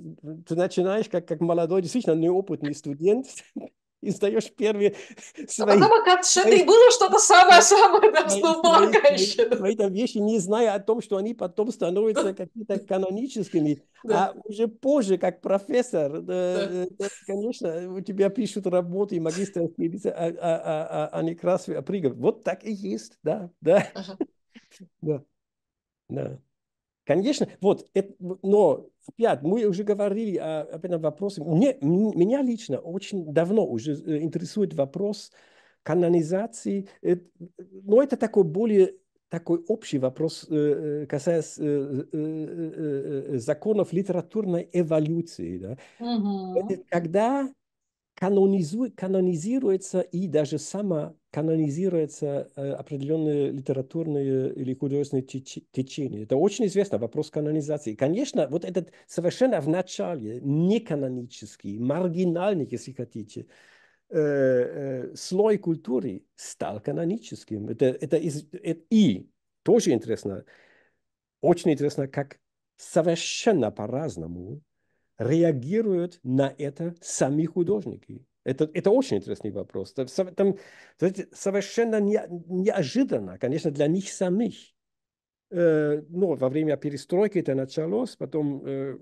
Speaker 3: ты начинаешь как, как молодой, действительно неопытный студент, И издаешь первые ну, свои... А потом, оказывается, что это и было что-то
Speaker 2: самое-самое основополагающее.
Speaker 3: Свои, вещи, не зная о том, что они потом становятся какими-то каноническими. Да. А уже позже, как профессор, э, э, да. конечно, у тебя пишут работы и магистрские о, о, а, о, а, о а, Некрасове, о Пригове. Вот так и есть, да, да. Ага. Да, да. Конечно, вот, это, но Опять, мы уже говорили о, об этом вопросе. Мне, меня лично очень давно уже э, интересует вопрос канонизации. Но это такой более такой общий вопрос, э, э, касаясь законов литературной эволюции. Да?
Speaker 1: Угу.
Speaker 3: Когда канонизу, канонизируется и даже сама канонизируется э, определенные литературные или художественные течения. Это очень известный вопрос канонизации. конечно, вот этот совершенно в начале неканонический, маргинальный, если хотите, э, э, слой культуры стал каноническим. Это, это, из, это и тоже интересно, очень интересно, как совершенно по-разному реагируют на это сами художники? Это, это очень интересный вопрос. Там, там совершенно не, неожиданно, конечно, для них самих. Э, но ну, во время перестройки это началось, потом э,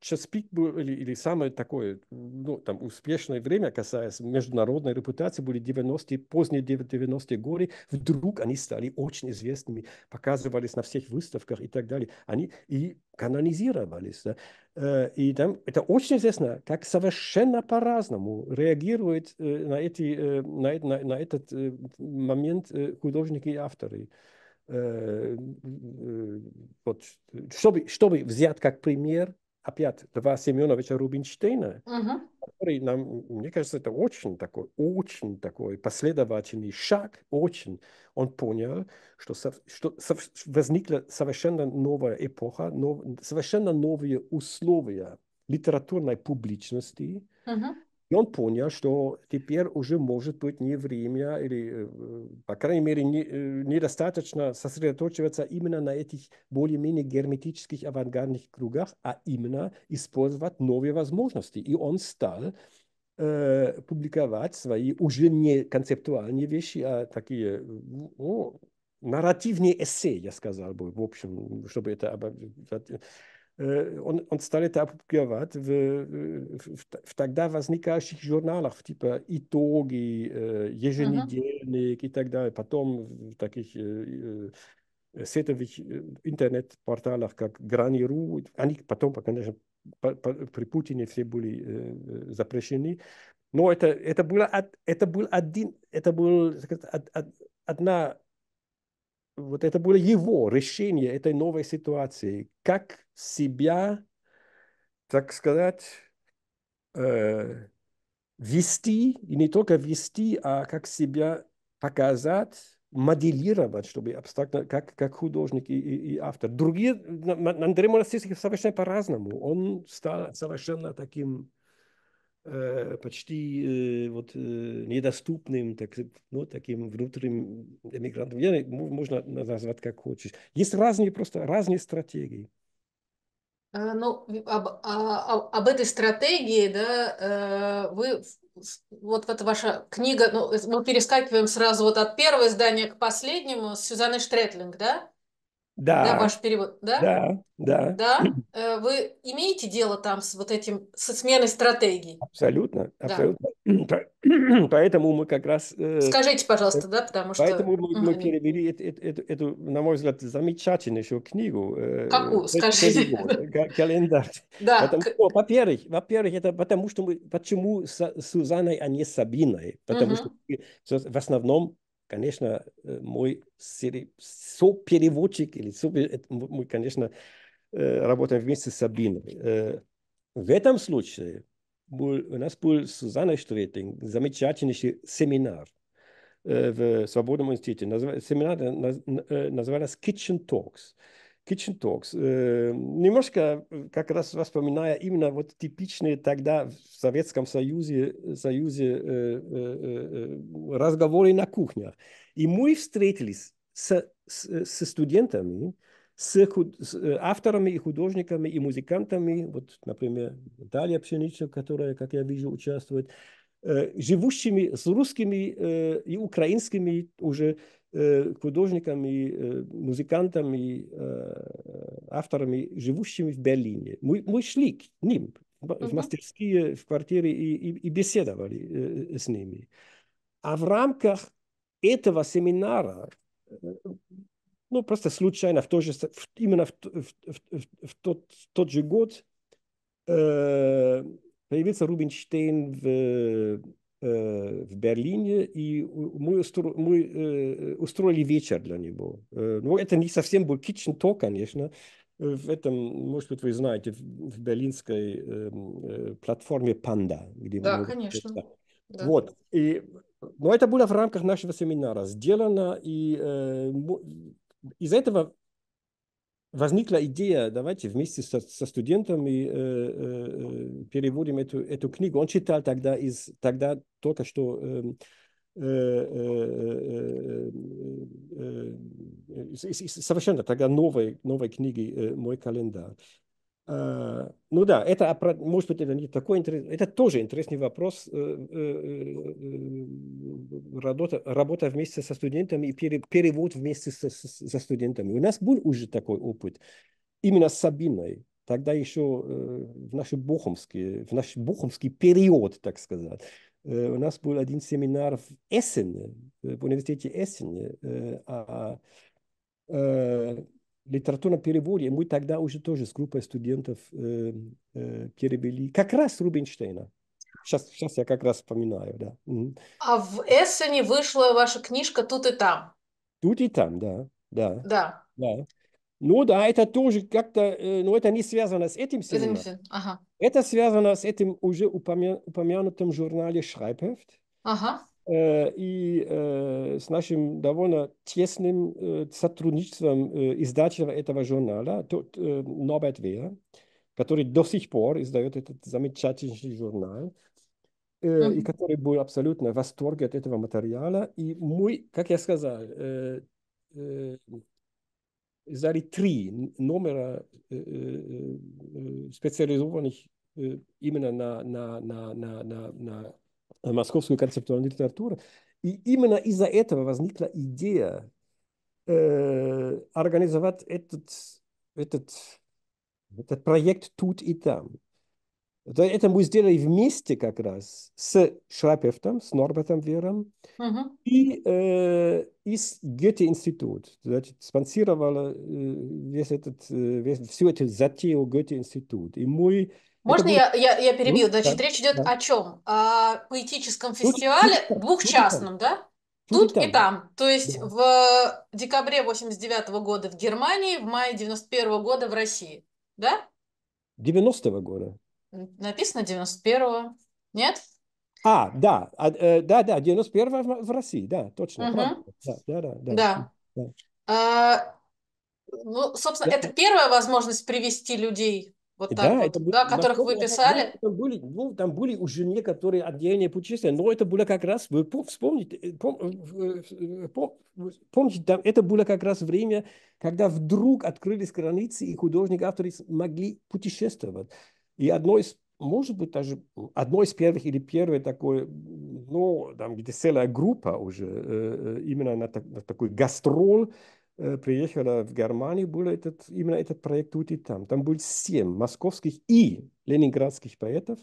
Speaker 3: час пик был, или, или самое такое, ну, там, успешное время, касаясь международной репутации, были 90-е, поздние 90-е годы, вдруг они стали очень известными, показывались на всех выставках и так далее. Они и канонизировались. Да? Э, и там это очень известно, как совершенно по-разному реагируют э, на, эти, э, на, на, на этот момент художники и авторы. Вот, чтобы, чтобы взять как пример опять Льва Семеновича Рубинштейна, uh-huh. который нам, мне кажется, это очень такой, очень такой последовательный шаг, очень. Он понял, что, со, что со, возникла совершенно новая эпоха, нов, совершенно новые условия литературной публичности, uh-huh. И он понял, что теперь уже может быть не время, или, э, э, по крайней мере, не, э, недостаточно сосредоточиваться именно на этих более-менее герметических авангардных кругах, а именно использовать новые возможности. И он стал э, публиковать свои уже не концептуальные вещи, а такие ну, нарративные эссе, я сказал бы, в общем, чтобы это on, on stale в тогда w, w, w tak dawa znikających żurnalach, typu и mhm. jeżenidzielnik i tak dalej, potem w takich сетовых интернет-порталах, как Грани.ру, они потом, конечно, по, по, при Путине все были э, запрещены, но это, это, было, это был один, это был, сказать, одна вот это было его решение этой новой ситуации. Как себя, так сказать, э, вести, и не только вести, а как себя показать, моделировать, чтобы абстрактно, как, как художник и, и, автор. Другие, Андрей Монастырский совершенно по-разному. Он стал совершенно таким Э, почти э, вот, э, недоступным так, ну, таким внутренним эмигрантам. Я, можно назвать как хочешь. Есть разные просто разные стратегии.
Speaker 2: Ну, об, а, об, об этой стратегии, да, вы вот эта ваша книга, ну, мы перескакиваем сразу вот от первого издания к последнему, с Сюзанной Штретлинг, да?
Speaker 3: Да. Да, ваш
Speaker 2: перевод, да? Да,
Speaker 3: да. Да?
Speaker 2: Э, вы имеете дело там с вот этим, со сменой стратегии?
Speaker 3: Абсолютно, абсолютно. Поэтому мы как раз... Э, Скажите,
Speaker 2: пожалуйста, да, потому что... Поэтому мы, мы
Speaker 3: перевели эту, эту, эту, на мой взгляд, замечательную книгу. Э, Какую? Скажите. Календарь. Да. Во-первых, во-первых, это потому что мы... Почему с Сузанной, а не с Сабиной? Потому что в основном конечно, э, мой сопереводчик, или супер, мы, конечно, э, работаем вместе с Сабиной. Э, в этом случае был, у нас был с Сузанной Штретинг замечательный семинар в Свободном институте. Семинар назывался Kitchen Talks. Kitchen Talks, эм, немножко э, как раз вспоминая именно вот типичные тогда в Советском Союзе, э, Союзе э, разговоры на кухнях. И мы встретились с, со студентами, с, авторами и художниками и музыкантами, вот, например, Наталья Пшеничева, которая, как я вижу, участвует, живущими с русскими и украинскими уже Э, художниками, э, музыкантами, э, авторами, живущими в Берлине. Мы, мы шли к ним в мастерские, в квартиры и, и, и беседовали с ними. А в рамках этого семинара, ну просто случайно, в то же, именно в, в, в, в, тот, в тот же год э, появился Рубинштейн в Э, в Берлине, и мы, устро... мы э, устроили вечер для него. Э, но ну, это не совсем был kitchen talk, конечно. В этом, может быть, вы знаете, в берлинской платформе Panda. Где да, конечно. Это. Да. Вот. И... Но это было в рамках нашего семинара сделано, и из этого возникла идея, давайте вместе со, со студентами э, э, переводим эту, эту книгу. Он читал тогда, из, тогда только что эм, э, э, э, э совершенно тогда новой, новой книги «Мой календарь». А, ну да, это, может быть, это не такой интересный, это тоже интересный вопрос. Э, э, э, работа, работа вместе со студентами и перевод вместе со, со студентами. У нас был уже такой опыт, именно с Сабиной, тогда еще в наш Бухомский, в наш Бухомский период, так сказать. У нас был один семинар в Эссене, в университете Эссене, а литература на переводе, мы тогда уже тоже с группой студентов э, э, перевели как раз Рубинштейна. Сейчас, сейчас я как раз вспоминаю, да. Угу.
Speaker 2: А в Эссене вышла ваша книжка «Тут и там».
Speaker 3: «Тут и там», да. Да. Да. да. Ну да, это тоже как-то, э, но ну это не связано с этим сильно. Это, ага. это связано с этим уже упомя... упомянутым журнале «Шрайбхефт». Ага. Э, и э, с нашим довольно тесным э, сотрудничеством издателя этого журнала, тот Норберт Вера, который до сих пор издает этот замечательный журнал, и который был абсолютно в восторге от этого материала. И мы, как я сказал, издали три номера специализированных именно на, на, на, на, на, на московскую концептуальную литературу. И именно из-за этого возникла идея э, организовать этот, этот, этот проект тут и там. Это мы сделали вместе как раз с Шрапевтом, с Норбертом Вером uh-huh. и, э, и с Гёте-институт. Значит, спонсировала э, весь этот, э, весь, всю эту затею Гёте-институт. И мы можно я, я, я перебью? Ну, Значит, речь идет о
Speaker 2: чем? О поэтическом фестивале, тут, двухчастном, да? Тут, и там. То есть в декабре 89 -го года в Германии, в мае 91 -го года в России, да?
Speaker 3: 90-го года.
Speaker 2: Написано 91-го, нет?
Speaker 3: А, да, а, э, да, да, 91 в России, да, точно. Угу. Да, да, да. да. да. да.
Speaker 2: А, ну, собственно, да. это первая возможность привести людей вот так да, вот, это были, да, которых вы писали.
Speaker 3: Там были, ну, там были уже некоторые отдельные путешествия, но это было как раз, вы вспомните, пом, помните, там, это было как раз время, когда вдруг открылись границы, и художники-авторы могли путешествовать. И одно из может быть, даже одно из первых или первое такое, ну, там где целая группа уже э, э, именно на, так, на такой гастроль, Э, приехала в Германию, был этот, именно этот проект уйти там». Там были семь московских и ленинградских поэтов,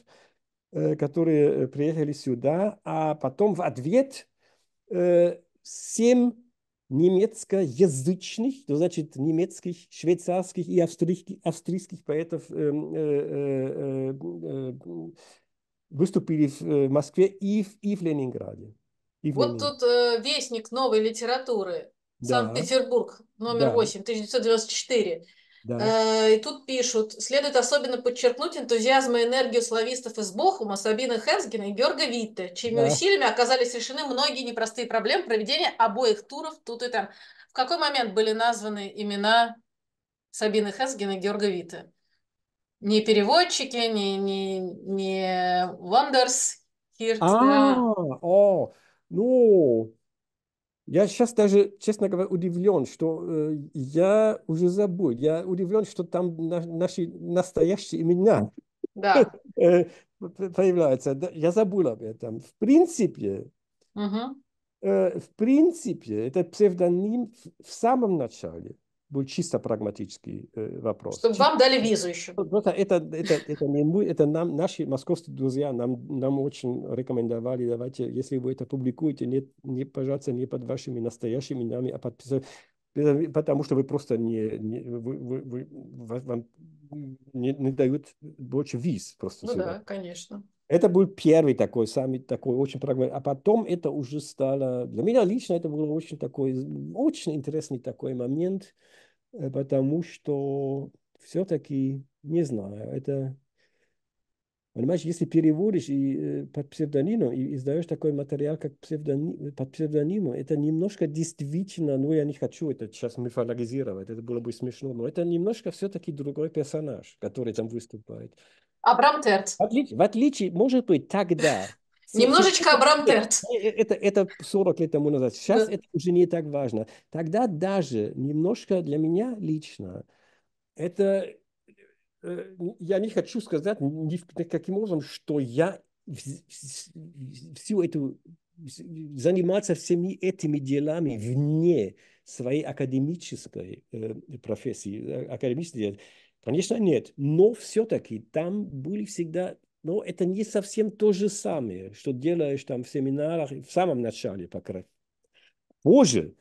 Speaker 3: э, которые э, приехали сюда, а потом в ответ семь немецкоязычных, то значит немецких, швейцарских и австрийских, австрийских поэтов выступили в Москве и в, и в Ленинграде. И вот тут
Speaker 2: э, вестник новой литературы
Speaker 3: да. Санкт-Петербург,
Speaker 2: номер да. 8, 1994. Да. Э, и тут пишут, следует особенно подчеркнуть энтузиазм и энергию славистов из Бохума, Сабины Хенсгена и Георга Витте, чьими да. усилиями оказались решены многие непростые проблемы проведения обоих туров тут и там. В какой момент были названы имена Сабины Хенсгена и Георга Витте? Не переводчики, не, не, не Вандерс Хирт. А,
Speaker 3: о, ну, я сейчас даже, честно говоря, удивлен, что э, я уже забыл. Я удивлен, что там на, наши настоящие имена да. Э, появляются. Я забыл об этом. В принципе, угу. э, в принципе, это псевдоним в, в самом начале был чисто прагматический э, вопрос. Чтобы чисто... вам дали визу еще. Это, ну, это, это, это, не мы, это нам, наши московские друзья нам, нам очень рекомендовали, давайте, если вы это публикуете, не, не пожалуйста, не под вашими настоящими нами, а под, э, потому что вы просто не, не вы, вы, вы, вам не, не дают больше виз просто Ну сюда. да, конечно. Это был первый такой самый такой очень прагматичный. А потом это уже стало, для меня лично это был очень такой, очень интересный такой момент, Э, потому что все-таки, не знаю, это... Понимаешь, если переводишь и, э, под псевдонимом и издаешь такой материал, как псевдоним, под псевдонимом, это немножко действительно, ну я не хочу это сейчас мифологизировать, это было бы смешно, но это немножко все-таки другой персонаж, который там выступает. Абрам Терц. В отличие, в отличие, может быть, тогда, Немножечко Абрам э, э, Это, это 40 лет тому назад. Сейчас да. это уже не так важно. Тогда даже немножко для меня лично это... Э, я не хочу сказать каким образом, что я всю эту заниматься всеми этими делами вне своей академической э, профессии, академической Конечно, нет, но все-таки там были всегда но это не совсем то же самое, что делаешь там в семинарах в самом начале, по крайней Позже,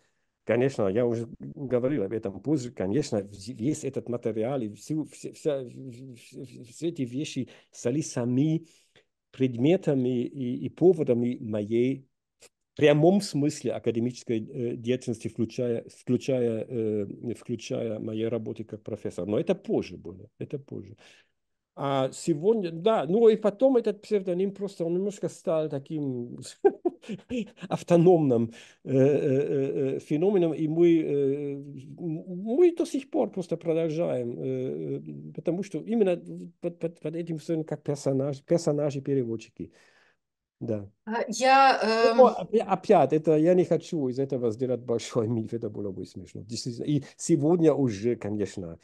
Speaker 3: конечно, я уже говорил об этом позже, конечно, весь этот материал и все, все, вся, все эти вещи стали сами предметами и, и поводами моей в прямом смысле академической э, деятельности, включая, включая, э, включая моей работы как профессор. Но это позже было, это позже. А сегодня, да, ну и потом этот псевдоним просто, он немножко стал таким автономным э, э, э, феноменом, и мы, мы до сих пор просто продолжаем, потому что именно под, под, под этим все как персонаж, персонажи-переводчики. Да.
Speaker 2: А я... Ну,
Speaker 3: эм... Но, опять, это я не хочу из этого сделать большой миф, это было бы смешно. И сегодня уже, конечно,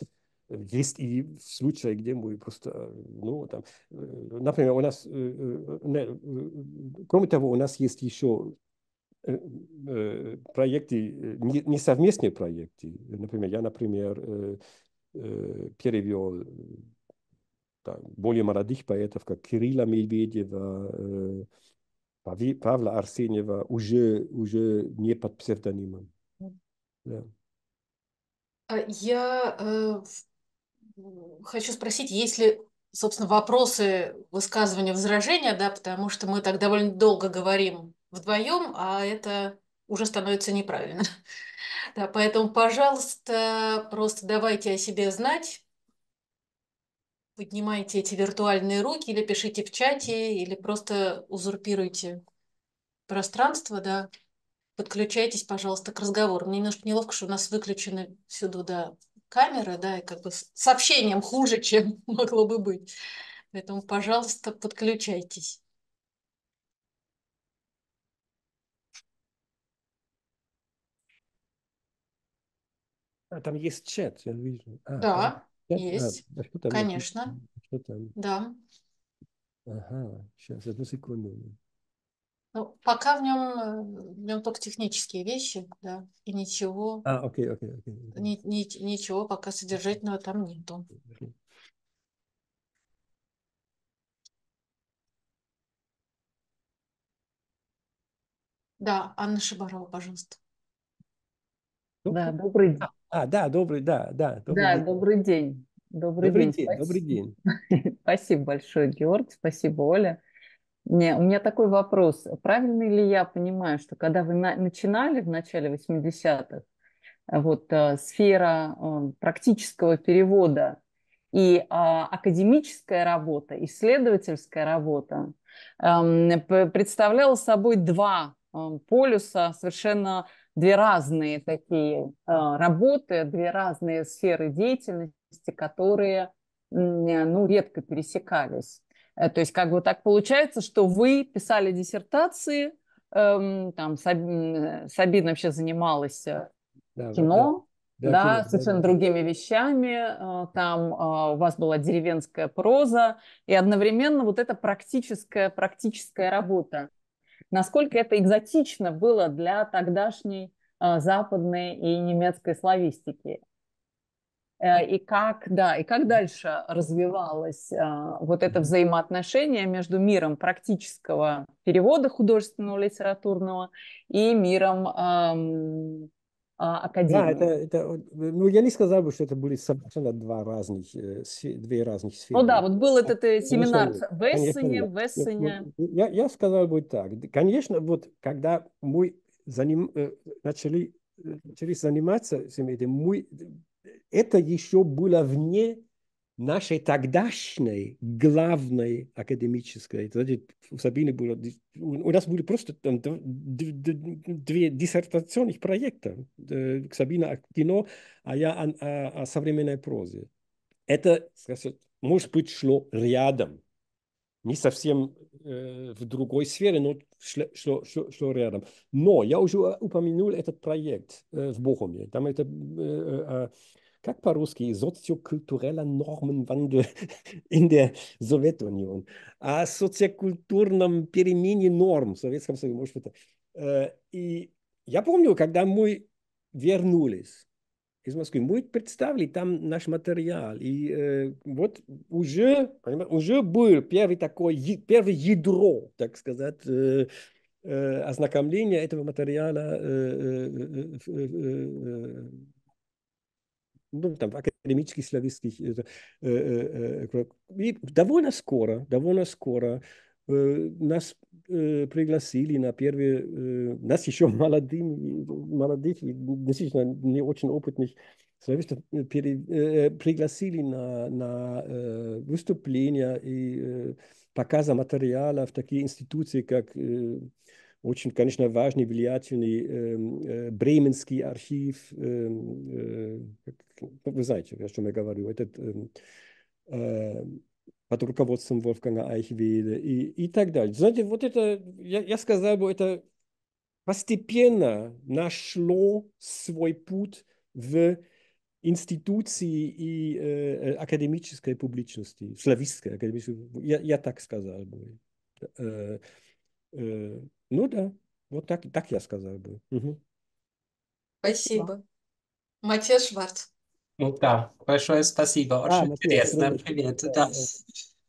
Speaker 3: есть и случаи, где мы просто, ну, там, э, например, у нас, э, э, не, кроме того, у нас есть еще проекты, не, совместные проекты. Например, я, например, перевел там, более молодых поэтов, как Кирилла Медведева, Павла Арсеньева, уже, уже не под псевдонимом. Да.
Speaker 2: А я хочу спросить, есть ли, собственно, вопросы, высказывания, возражения, да, потому что мы так довольно долго говорим вдвоем, а это уже становится неправильно. Да, поэтому, пожалуйста, просто давайте о себе знать, поднимайте эти виртуальные руки или пишите в чате, или просто узурпируйте пространство, да. Подключайтесь, пожалуйста, к разговору. Мне немножко неловко, что у нас выключены всюду, да, камера, да, и как бы с общением хуже, чем могло бы быть. Поэтому, пожалуйста, подключайтесь.
Speaker 3: А там есть чат, я вижу. А, да, там, а, есть, а, а конечно. Что там? Да. Ага, сейчас, одну секунду.
Speaker 2: Ну, пока в нем, э, в нем только технические вещи, да, и ничего. А,
Speaker 3: окей, окей, окей.
Speaker 2: Ни, ни, ничего пока содержательного там нету. Да, Анна Шибарова, пожалуйста.
Speaker 3: Ну, да, добрый день. А, да, добрый, да, да. Добрый да, день.
Speaker 1: добрый день. Добрый, добрый день, день добрый день. Спасибо большое, Георг, спасибо, Оля. Не, у меня такой вопрос. Правильно ли я понимаю, что когда вы на, начинали в начале 80-х, э, вот э, сфера э, практического перевода и э, академическая работа, исследовательская работа эм, представляла собой два э, полюса, совершенно две разные такие э, работы, две разные сферы деятельности, которые ну, редко пересекались. Э, то есть как бы так получается, что вы писали диссертации, эм, там Сабин, Сабин вообще занималась э,
Speaker 4: да, кино,
Speaker 1: да, да, да кино, совершенно да, другими вещами, э, там а, у вас была деревенская проза, и одновременно вот эта практическая, практическая работа. Насколько это экзотично было для тогдашней западной и немецкой славистики? Э, и как, да, и как дальше развивалось а, вот это взаимоотношение между миром практического перевода художественного литературного и миром а, академии. Да, это,
Speaker 3: это, э, ну я не сказал бы, что это были совершенно два разных, э, две разных ну сферы. Ну да, вот
Speaker 1: был этот семинар конечно, в Эссене, конечно, в Эссене.
Speaker 3: Ну, я, я сказал бы так, конечно, вот когда мы заним, начали, начали заниматься всем этим, мы это еще было вне нашей тогдашней главной академической. Значит, у Сабины было, у нас были просто там две диссертационных проекта. Э, Сабина о кино, а я о, о, о современной прозе. Это, может быть, шло рядом не совсем э, в другой сфере, но шло, шло, шло, шло рядом. Но я уже упомянул этот проект э, в Бохуме. Там это, э, э, а, как по-русски, социокультурella Норменвандel in der Советunion. О а социокультурном перемене норм в Советском Союзе, может быть. Э, и я помню, когда мы вернулись, из Москвы будет представили там наш материал. И э, вот уже, уже был первый такой, первое ядро, так сказать, э, э, ознакомления этого материала э, э, э, э, ну, там, в академических славянских. Э, э, э, и довольно скоро, довольно скоро Э, нас э, пригласили на первые, э, нас еще молодым, молодых, действительно не очень опытных славистов пригласили на, на выступления и показа материала в такие институции, как очень, конечно, важный, влиятельный Бременский архив. как ну, Вы знаете, о чем я говорю. Этот эм, под руководством Вольфганга Айхвейда и, и так далее. Знаете, вот это, я, я сказал бы, это постепенно нашло свой путь в институции и э, э академической публичности, славистской академической, я, я так сказал бы. Э, э, ну да, вот так, так я сказал бы. Угу.
Speaker 2: Спасибо. Матья Шварц.
Speaker 3: Ну да, большое спасибо, очень а, интересно, привет. привет. Да.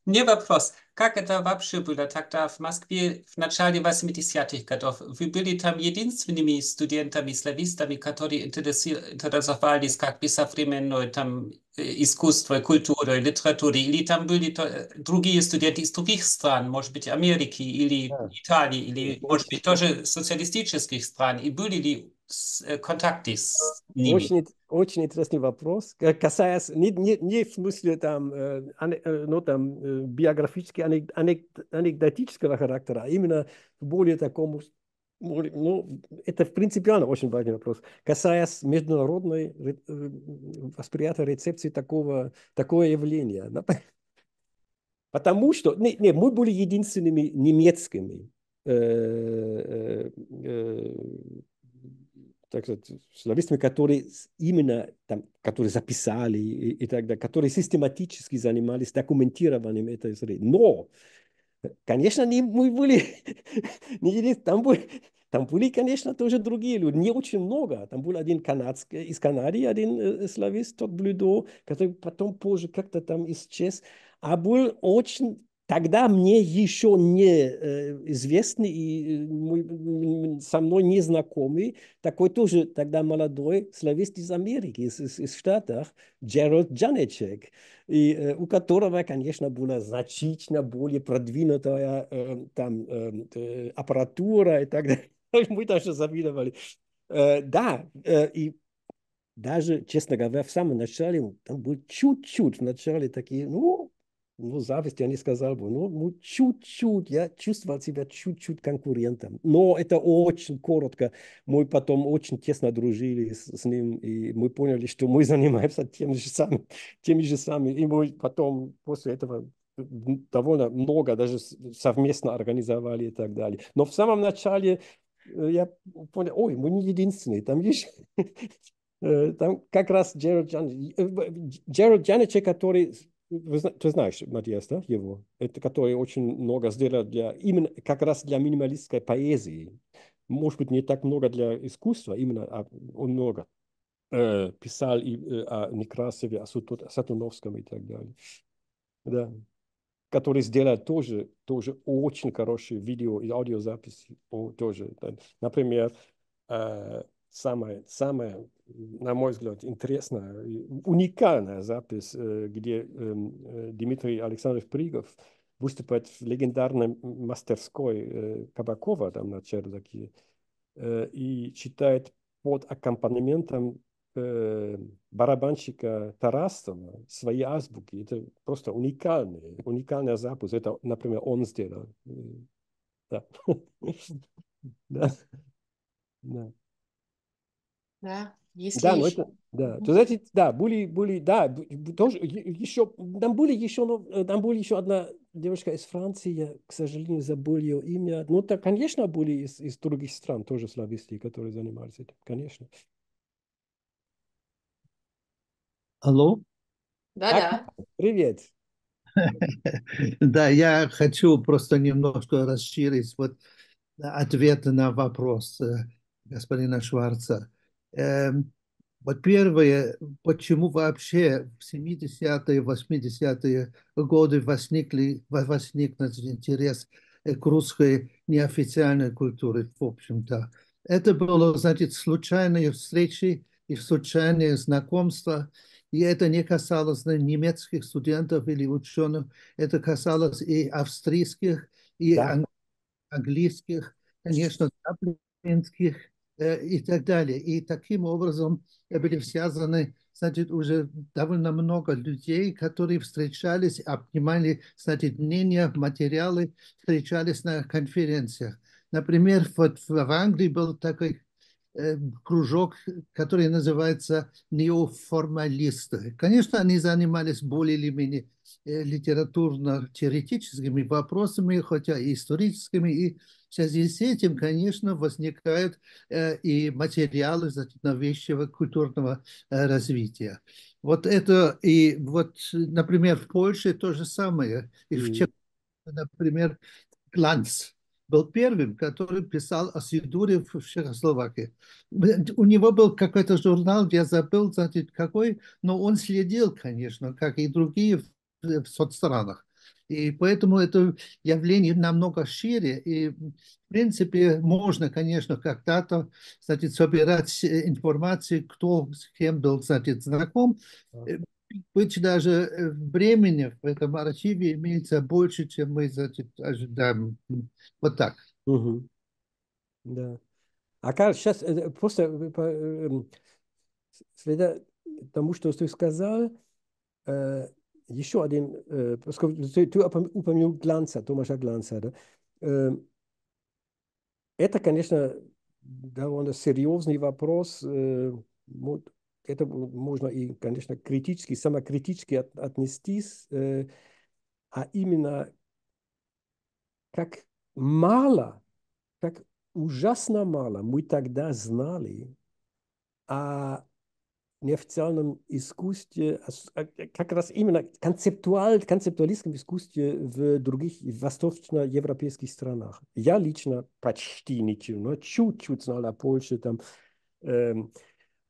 Speaker 3: Мне вопрос, как это вообще было тогда в Москве в начале 80-х годов? Вы были там единственными студентами, славистами, которые интересовались как бы современной там э, искусство, культурой, литературой? Или там были э, другие студенты из других стран, может быть, Америки или
Speaker 5: да. Италии, или, может быть, тоже социалистических стран? И были ли Э, контакты
Speaker 3: с ними? Очень, очень интересный вопрос. Касаясь, не, не, не в смысле там, э, э, ну, там биографически, анекдотического характера, а именно более такому, ну, это в принципиально очень важный вопрос. Касаясь международной восприятия рецепции такого, такого явления. Потому что, не, не, мы были единственными немецкими э, э, так сказать, журналистами, которые именно там, которые записали и, и так далее, которые систематически занимались документированием этой среды. Но, конечно, не, мы были, не, там были, там были, конечно, тоже другие люди, не очень много. Там был один канадский, из Канады один э, э славист, тот Блюдо, который потом позже как-то там исчез. А был очень Тогда мне еще не э, известный и э, со мной незнакомый, такой тоже тогда молодой славист из Америки, из, из, из Штатов, Джеральд Джанечек, и, э, у которого, конечно, была значительно более продвинутая там аппаратура и так далее. Мы даже завидовали. Да, и даже, честно говоря, в самом начале, там был чуть-чуть в начале такие, ну, ну, зависть я не сказал бы. Ну, ну чуть-чуть, я чувствовал себя чуть-чуть конкурентом. Но это очень коротко. Мы потом очень тесно дружили с, с ним, и мы поняли, что мы занимаемся тем же самым, теми же самыми. И мы потом после этого довольно много даже совместно организовали и так далее. Но в самом начале э, я понял, ой, мы не единственные, там есть э, там как раз Джеральд Джан... Э, Джеральд Джаничек, который вы, ты знаешь, Матиас, да, его? Это который очень много сделал для, именно как раз для минималистской поэзии. Может быть, не так много для искусства, именно а он много э, писал и, э, о Некрасове, о Сатуновском и так далее. Да. Который сделал тоже, тоже очень хорошие видео и аудиозаписи. О, тоже, да. Например, э, самая, самая, на мой взгляд, интересная, уникальная запись, э, где эм, э, Дмитрий Александрович Пригов выступает в легендарной мастерской э, Кабакова там на чердаке и читает под аккомпанементом барабанщика Тарасова свои азбуки. Это просто уникальный, уникальная запись Это, например, он сделал. Да. Да
Speaker 1: да, если да, еще. это,
Speaker 3: да, то знаете, да, были, были, да, тоже еще, там были еще, э, там были еще одна девушка из Франции, я, к сожалению, забыл ее имя. Ну, так, конечно, были из, из других стран тоже слависты, которые занимались этим, конечно. Алло? Да-да. Привет.
Speaker 4: Да, я хочу просто немножко расширить вот ответ на вопрос э, господина Шварца. Эм, вот первое, почему вообще в 70-е, 80-е годы возникли, возник интерес э, к русской неофициальной культуре, в общем-то. Это было, значит, случайные встречи и случайные знакомства, и это не касалось немецких студентов или ученых, это касалось и австрийских, и да. английских, конечно, даблинских, Э, и так далее. И таким образом э, были связаны, значит, уже довольно много людей, которые встречались, обнимали, значит, мнения, материалы, встречались на конференциях. Например, вот в Англии был такой Э, кружок, который называется неоформалисты. Конечно, они занимались более или менее э, литературно-теоретическими вопросами, хотя и историческими, и в связи с этим, конечно, возникают э, и материалы новейшего культурного развития. Вот это и вот, например, в Польше то же самое, и в Чехии, например, Гланц был первым, который писал о Сидуре в Чехословакии. У него был какой-то журнал, я забыл, значит, какой, но он следил, конечно, как и другие в, в соцстранах. И поэтому это явление намного шире. И, в принципе, можно, конечно, когда-то, значит, собирать э, информацию, кто с кем был, значит, знаком быть даже э, времени в этом архиве имеется больше, чем мы значит, ожидаем. Вот так.
Speaker 3: Угу. Да. А как сейчас э, просто э, эм, следя тому, что ты сказал, еще один, поскольку ты упомянул Гланца, Томаша Гланца, да? это, конечно, довольно серьезный вопрос это можно и, конечно, критически, самокритически от, отнестись, э, а именно как мало, как ужасно мало мы тогда знали о неофициальном искусстве, э, как раз именно концептуаль, концептуалистском искусстве в других восточноевропейских странах. Я лично почти ничего, но чуть-чуть знал о Польше, там, эм,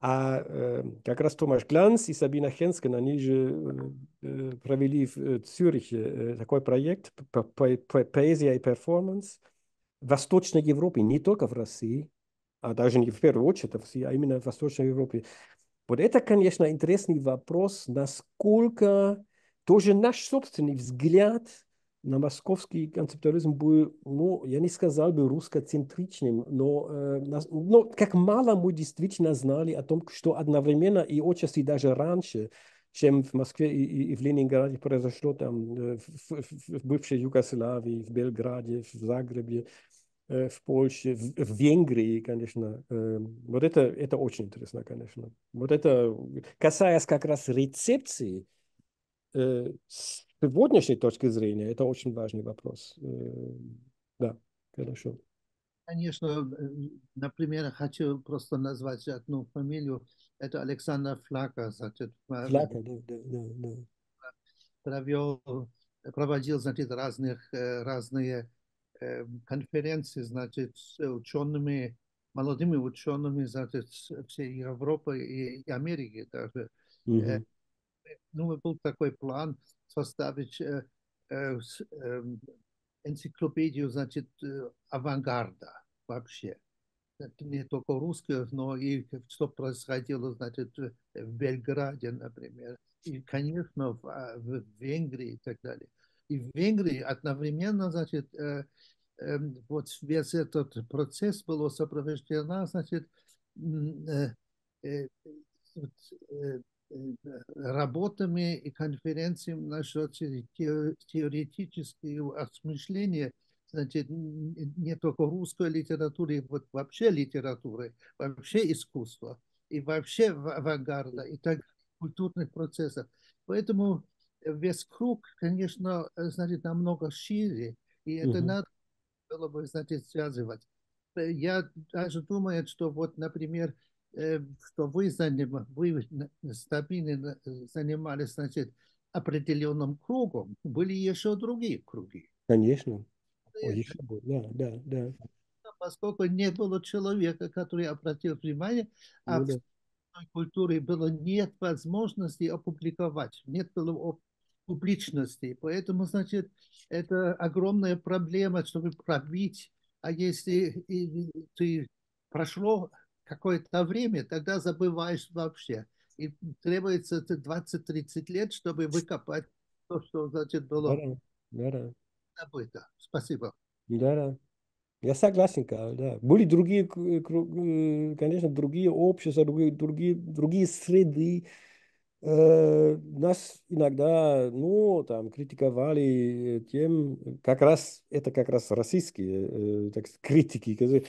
Speaker 3: а э, как раз Томаш Гланс и Сабина Хенскен, они же э, э провели в э, Цюрихе э, такой проект по, по, по, «Поэзия и перформанс» в Восточной Европе, не только в России, а даже не в первую очередь а в России, а именно в Восточной Европе. Вот это, конечно, интересный вопрос, насколько тоже наш собственный взгляд – на московский концептуализм был, ну, я не сказал бы русско но, э, но ну, как мало мы действительно знали о том, что одновременно и отчасти даже раньше, чем в Москве и, и, и в Ленинграде произошло там, э, в, в, в бывшей Югославии, в Белграде, в Загребе, э, в Польше, в, в Венгрии, конечно. Э, вот это, это очень интересно, конечно. Вот это, касаясь как раз рецепции, сегодняшней точки зрения это очень важный вопрос. Э, да, хорошо.
Speaker 4: Конечно, э, например, хочу просто назвать одну фамилию. Это Александр Флака. Э, Флака, да, да, да. Провел, проводил, значит, разных, разные конференции, значит, с учеными, молодыми учеными, значит, всей Европы и Америки даже. Mm-hmm ну, был такой план составить э, э, эм, энциклопедию, значит, э, авангарда вообще. Это не только русских, но и что происходило, значит, в Белграде, например, и, конечно, в, а, в Венгрии и так далее. И в Венгрии одновременно, значит, э, э, вот весь этот процесс был сопровождено, значит, э, э, э работами и конференциями насчет теоретического осмышления значит, не только русской литературы, вот вообще литературы, вообще искусства и вообще авангарда и так культурных процессов. Поэтому весь круг, конечно, значит, намного шире, и это угу. надо было бы, значит, связывать. Э, я даже думаю, что вот, например, Э, что вы, заним, вы стабильно э, занимались значит, определенным кругом, были еще другие круги.
Speaker 3: Конечно. Ну, и, еще бы. Да, да, да.
Speaker 4: Поскольку не было человека, который обратил внимание, а ну, а да. в культуре было нет возможности опубликовать, нет было публичности. Поэтому, значит, это огромная проблема, чтобы пробить. А если ты прошло какое-то время, тогда забываешь вообще. И требуется 20-30 лет, чтобы выкопать то, что значит было да, да, забыто. Спасибо.
Speaker 3: Да, да. Я согласен, да. Были другие, э, э, конечно, другие общества, другие, другие, другие среды. Э, нас иногда, ну, там, критиковали тем, как раз, это как раз российские так, критики, которые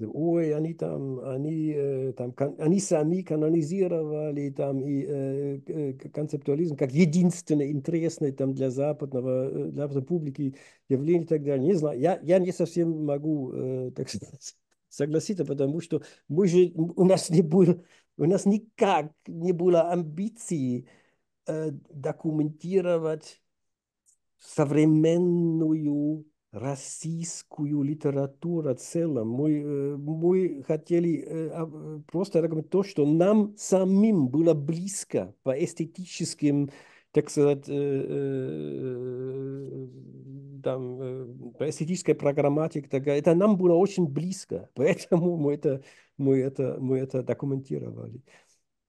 Speaker 3: Ой, они там, они там, они сами канонизировали там и концептуализм как единственное интересное там для западного, для западной публики явление и так далее. Не знаю, я, я не совсем могу, так согласиться, потому что мы же, у нас не было, у нас никак не было амбиции документировать современную российскую литературу в целом. Мы, э, мы хотели э, э, просто то, что нам самим было близко по эстетическим так сказать, там, по эстетической программатике, это нам было очень близко, поэтому мы это, мы это, мы это документировали.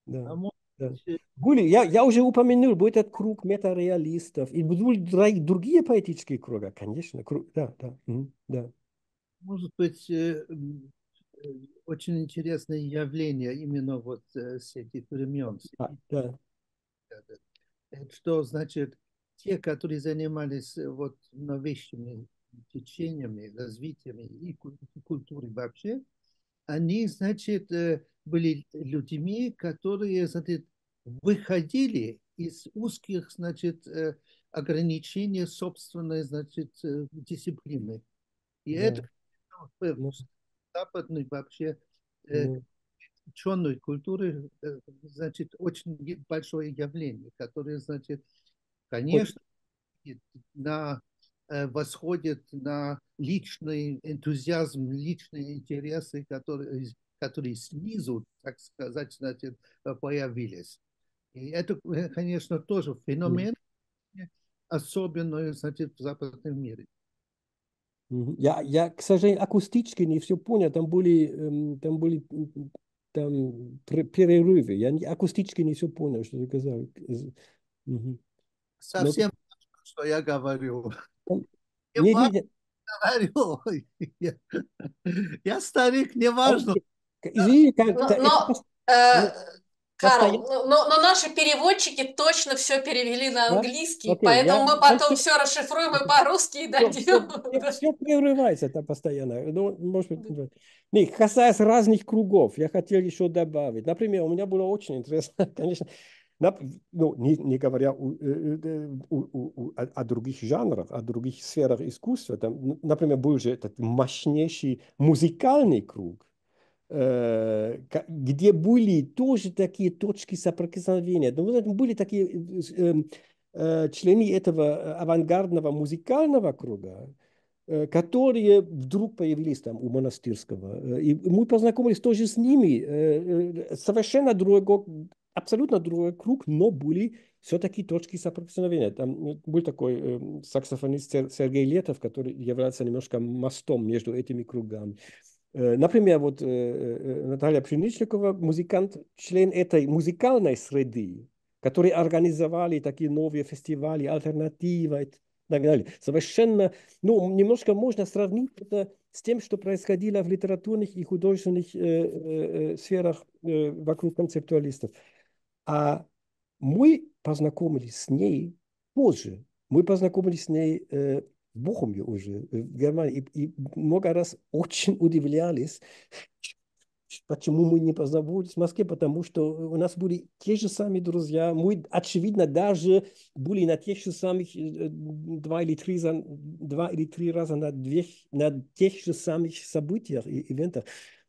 Speaker 3: Да. А да. Гули, я, я уже упомянул, будет этот круг метареалистов и будут другие поэтические круга, конечно. Круг, да, да, да.
Speaker 4: Может быть, э, э, очень интересное явление именно вот э, с этих времен. А, да. Что значит, те, которые занимались вот новейшими течениями, развитиями и культурой вообще, они, значит, были людьми, которые, значит, выходили из узких, значит, э, ограничений собственной, значит, э, дисциплины. И да. это э, ну в западной вообще да. Ну. ученой культуры, значит, очень большое явление, которое, значит, конечно, на восходит на личный энтузиазм, личные интересы, которые которые снизу, так сказать, значит, э, появились. И это, э, конечно, тоже феномен, особенный, значит, в западном мире.
Speaker 3: Я, я, к сожалению, акустически не все понял. Там были, эм, там были там перерывы. Я акустически не все понял, что ты сказал. Совсем
Speaker 4: Но... что я говорю. Не, не, не. говорю. Я, я старик, неважно. Извини, как... Ну, но, но, это... Э, ну,
Speaker 2: Карл, ну, но, но наши переводчики точно все перевели на английский, да? Окей, поэтому я... мы потом все расшифруем и по-русски и дадим. Все,
Speaker 3: все, все прерывается это постоянно. Ну, может быть, не, касаясь разных кругов, я хотел еще добавить. Например, у меня было очень интересно, конечно, ну, не, не говоря э, э, у, у, у, о, о других жанрах, о других сферах искусства. Там, например, был же этот мощнейший музыкальный круг – Э, где были тоже такие точки соприкосновения. Были такие э, эм, э, члены этого авангардного музыкального круга, которые вдруг появились там у монастырского. И мы познакомились тоже с ними. Совершенно другой, абсолютно другой круг, но были все-таки точки соприкосновения. Там ну, был такой эм, саксофонист Сергей Летов, который является немножко мостом между этими кругами. Э, например, вот э, э, Наталья Пшеничникова, музыкант, член этой музыкальной среды, которые организовали такие новые фестивали, альтернативы и так далее. Совершенно, ну, немножко можно сравнить это с тем, что происходило в литературных и художественных э, э, сферах э, вокруг концептуалистов. А мы познакомились с ней позже. Мы познакомились с ней э, в Бухуме уже, э, в Германии, и, и много раз очень удивлялись, почему мы не познавались в Москве, потому что у нас были те же самые друзья, мы, очевидно, даже были на тех же самых э, два или три, два или три раза на, две, на тех же самых событиях и ивентах.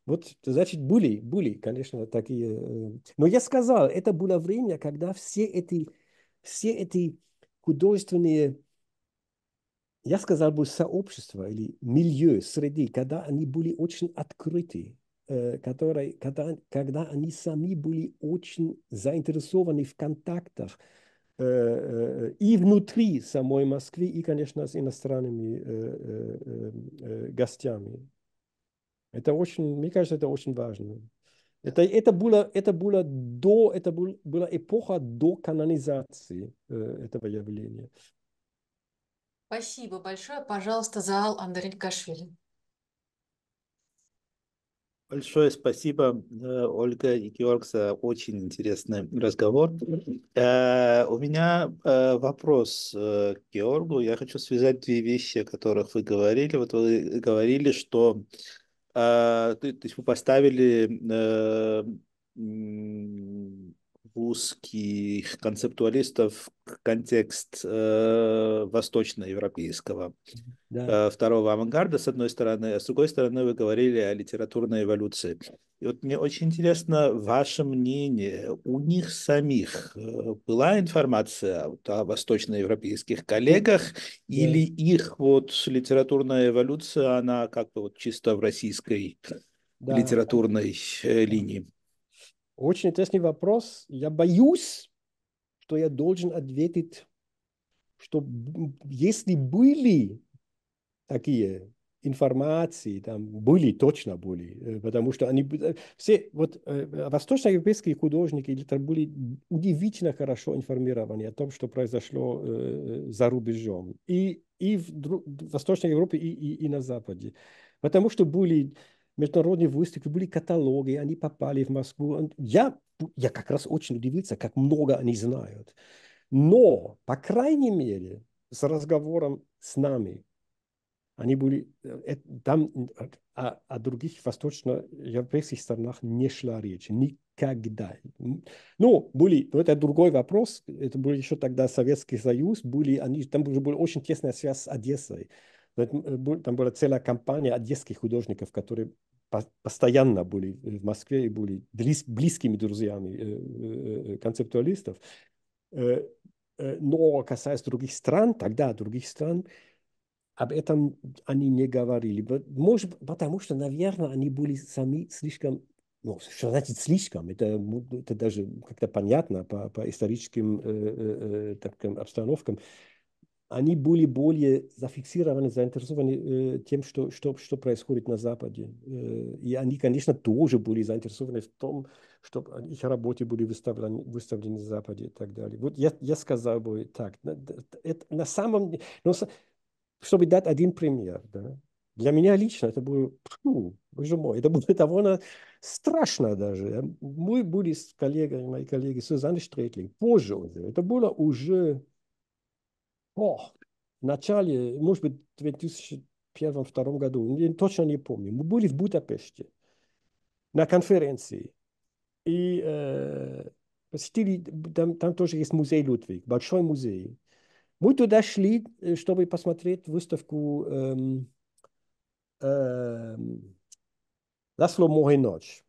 Speaker 3: Вот, значит, были, были, конечно, такие. Э, но я сказал, это было время, когда все эти, все эти художественные я сказал бы, сообщество или милье, среди, когда они были очень открыты, э, которые, когда, когда они сами были очень заинтересованы в контактах э, э, и внутри самой Москвы, и, конечно, с иностранными гостями. Это очень, мне кажется, это очень важно. Это, это, было, это, было до, это был, была эпоха до канонизации этого явления.
Speaker 2: Спасибо большое. Пожалуйста, зал Андрей Кашвилин.
Speaker 5: Большое спасибо, э, Ольга и Георг, за очень интересный разговор. Э, у меня э, вопрос к Георгу. Я хочу связать две вещи, о которых вы говорили. Вот вы говорили, что то есть вы поставили русских концептуалистов контекст э, восточноевропейского да. э, второго авангарда, с одной стороны, а с другой стороны вы говорили о литературной эволюции. И вот мне очень интересно ваше мнение. У них самих э, была информация о восточноевропейских коллегах да. или их вот литературная эволюция, она как-то вот чисто в российской да. литературной э, линии?
Speaker 3: Очень интересный вопрос. Я боюсь, что я должен ответить, что если были такие информации, там были, точно были, э, потому что они э, все, вот э, восточноевропейские художники были удивительно хорошо информированы о том, что произошло э, за рубежом и, и в, в Восточной Европе, и, и, и на Западе, потому что были Международный выставки, были каталоги, они попали в Москву. Я, я как раз очень удивился, как много они знают. Но, по крайней мере, с разговором с нами, они были э, там о, а, о других восточноевропейских странах не шла речь никогда. Ну, были, но это другой вопрос. Это был еще тогда Советский Союз, были они там уже была очень тесная связь с Одессой. Э, там была целая компания одесских художников, которые постоянно были э, в Москве и были близкими друзьями э, концептуалистов. Но касаясь других стран, тогда других стран, об этом они не говорили. Может, потому что, наверное, они были сами слишком ну, что значит слишком, это, это даже как-то понятно по, по историческим э, э, таким обстановкам они были более зафиксированы, заинтересованы э, тем, что, что, что происходит на Западе. Э, и они, конечно, тоже были заинтересованы в том, чтобы их работы были выставлены, выставлены на Западе и так далее. Вот я, я сказал бы так. На, это, на самом ну, чтобы дать один пример, да, для меня лично это было, фу, боже мой, это было довольно страшно даже. Мы были с коллегами, мои коллеги Сюзанной Штретлинг, позже уже, это было уже O, na начале, może być 2001-2002 roku, nie, точно nie pamiętam. Byli w Budapeszcie na konferencji i e, tam, tam też jest Muzej bardzo duże muzej. My to szli, e, żeby посмотреть wystawkę um, um, Laszlo Mohenocz.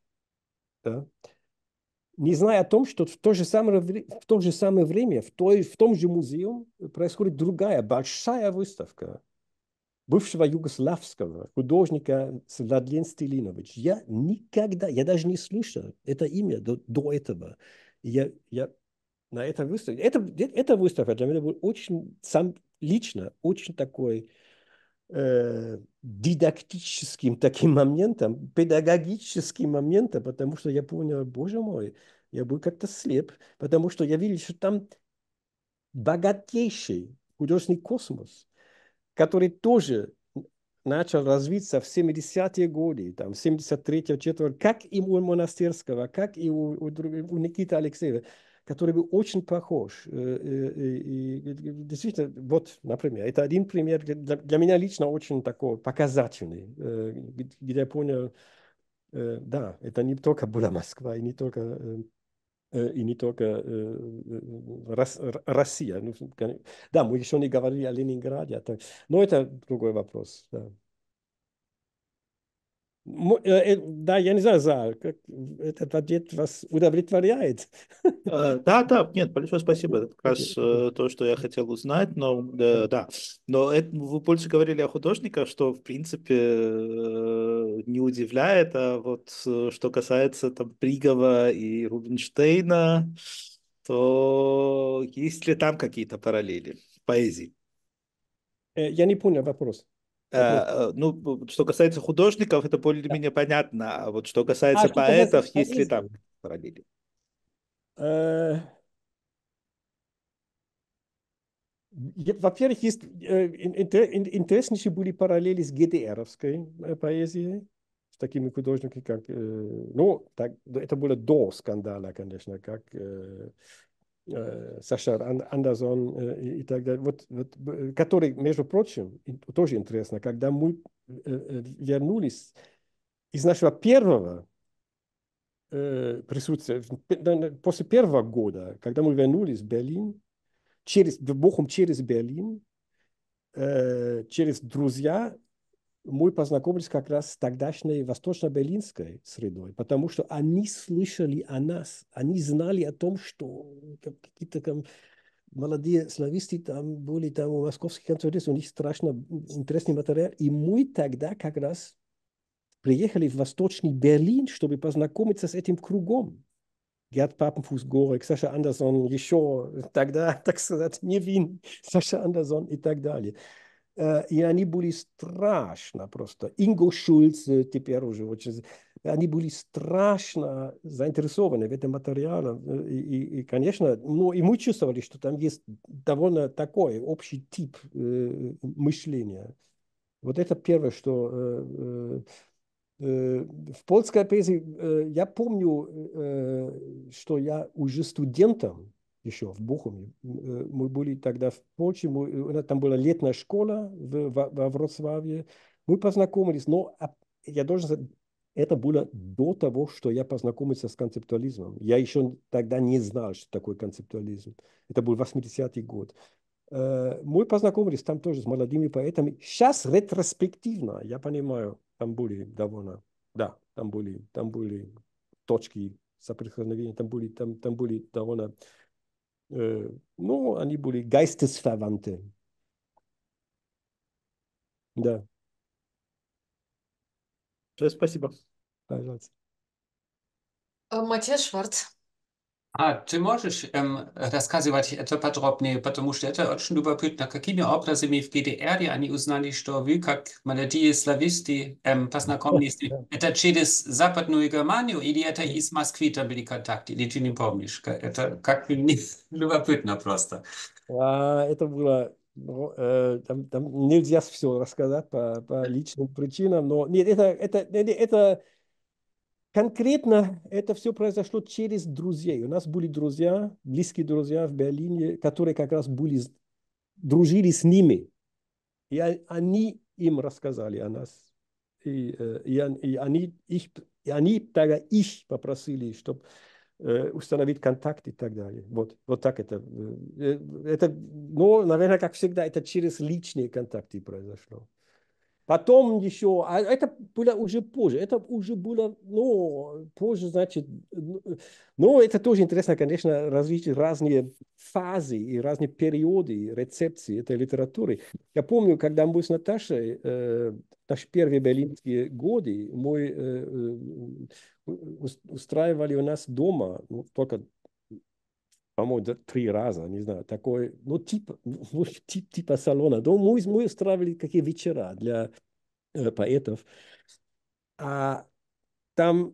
Speaker 3: не зная о том, что в то же самое, в то же самое время в, той, в том же музее происходит другая большая выставка бывшего югославского художника Владлен Стилинович. Я никогда, я даже не слышал это имя до, до этого. Я, я на этой выставке, это, эта выставка для меня была очень, сам лично, очень такой э, дидактическим таким моментом, педагогическим моментом, потому что я понял, боже мой, я был как-то слеп, потому что я видел, что там богатейший художественный космос, который тоже начал развиться в 70-е годы, там, 73-го, 4 как и у Монастырского, как и у, у, у Никиты Алексеева, который был очень похож. И, э, э, и, и, действительно, вот, например, это один пример для, для меня лично очень такой показательный, э, где я понял, да, это не только была Москва, и не только и не только Россия. Ну, да, мы еще не говорили о Ленинграде, а но это другой вопрос. Да. Э, э, да, я не знаю, за как этот ответ вас удовлетворяет. Э, да, да, нет, большое спасибо. Это как
Speaker 5: раз то, что я хотел узнать, но да, да. Но это, ну, вы больше говорили о художниках, что в принципе не удивляет, а вот что касается там Бригова и Рубинштейна, то есть ли там какие-то параллели в поэзии?
Speaker 3: Я не понял вопрос. Э, э, ну, что касается
Speaker 5: художников, это более-менее понятно. А вот что касается а, поэтов, есть ли там параллели?
Speaker 3: Э. Во-первых, есть интереснейшие были параллели с ГДРовской поэзией, с такими художниками, как... Ну, так, это было до скандала, конечно, как Э, Саша Андерсон э, и так далее, вот, вот, э, который, между прочим, тоже интересно, когда мы вернулись из нашего первого присутствия, после первого года, когда мы вернулись в Берлин, через, Богом через Берлин, через друзья мы познакомились как раз с тогдашней восточно-берлинской средой, потому что они слышали о нас, они знали о том, что какие-то там молодые слависты там были там у московских концертов, у них страшно интересный материал. И мы тогда как раз приехали в Восточный Берлин, чтобы познакомиться с этим кругом. Герд Папенфус, Горек, Саша Андерсон, еще тогда, так сказать, Невин, Саша Андерсон и так далее. Э, и они были страшно просто. Инго Шульц э, теперь уже очень... Э, они были страшно заинтересованы в этом материале. И, и, и конечно, ну, и мы чувствовали, что там есть довольно такой общий тип э, мышления. Вот это первое, что... Э, э, в польской поэзии я помню, что я уже студентом еще в Бухуме. Э, мы были тогда в Польше, мы, э, там была летная школа в, во, во Вроцлаве. Мы познакомились, но а, я должен сказать, это было до того, что я познакомился с концептуализмом. Я еще тогда не знал, что такое концептуализм. Это был 80-й год. Э, мы познакомились там тоже с молодыми поэтами. Сейчас ретроспективно, я понимаю, там были довольно, да, там были, там были точки соприкосновения, там были, там, там были довольно äh, no, Anibuli, Geistesverwandte. Да.
Speaker 5: Спасибо. Пожалуйста.
Speaker 2: Матья Шварц.
Speaker 3: А ты можешь эм, рассказывать это подробнее, потому что это очень любопытно. Какими образами в ГДР они узнали, что вы, как молодые слависты, эм, познакомились? Это через Западную Германию или это из Москвы там были контакты? Или ты не помнишь? Это как мне любопытно просто. А, это было ну, э, там, там нельзя все рассказать по, по личным причинам, но нет, это, это, это, это Конкретно это все произошло через друзей. У нас были друзья, близкие друзья в Берлине, которые как раз были, дружили с ними. И они им рассказали о нас. И, э, и, и, они, их, и они тогда их попросили, чтобы э, установить контакт и так далее. Вот, вот так это. Э, это, но, ну, наверное, как всегда, это через личные контакты произошло. Потом еще, а это было уже позже, это уже было, ну, позже, значит, ну, ну это тоже интересно, конечно, различные разные фазы и разные периоды рецепции этой литературы. Я помню, когда мы с Наташей, э, наши первые берлинские годы, мы э, э устраивали у нас дома, ну, только по-моему, три раза, не знаю, такой, ну, типа, ну, тип, типа салона. Но ну, мы, мы устраивали какие вечера для э, поэтов. А там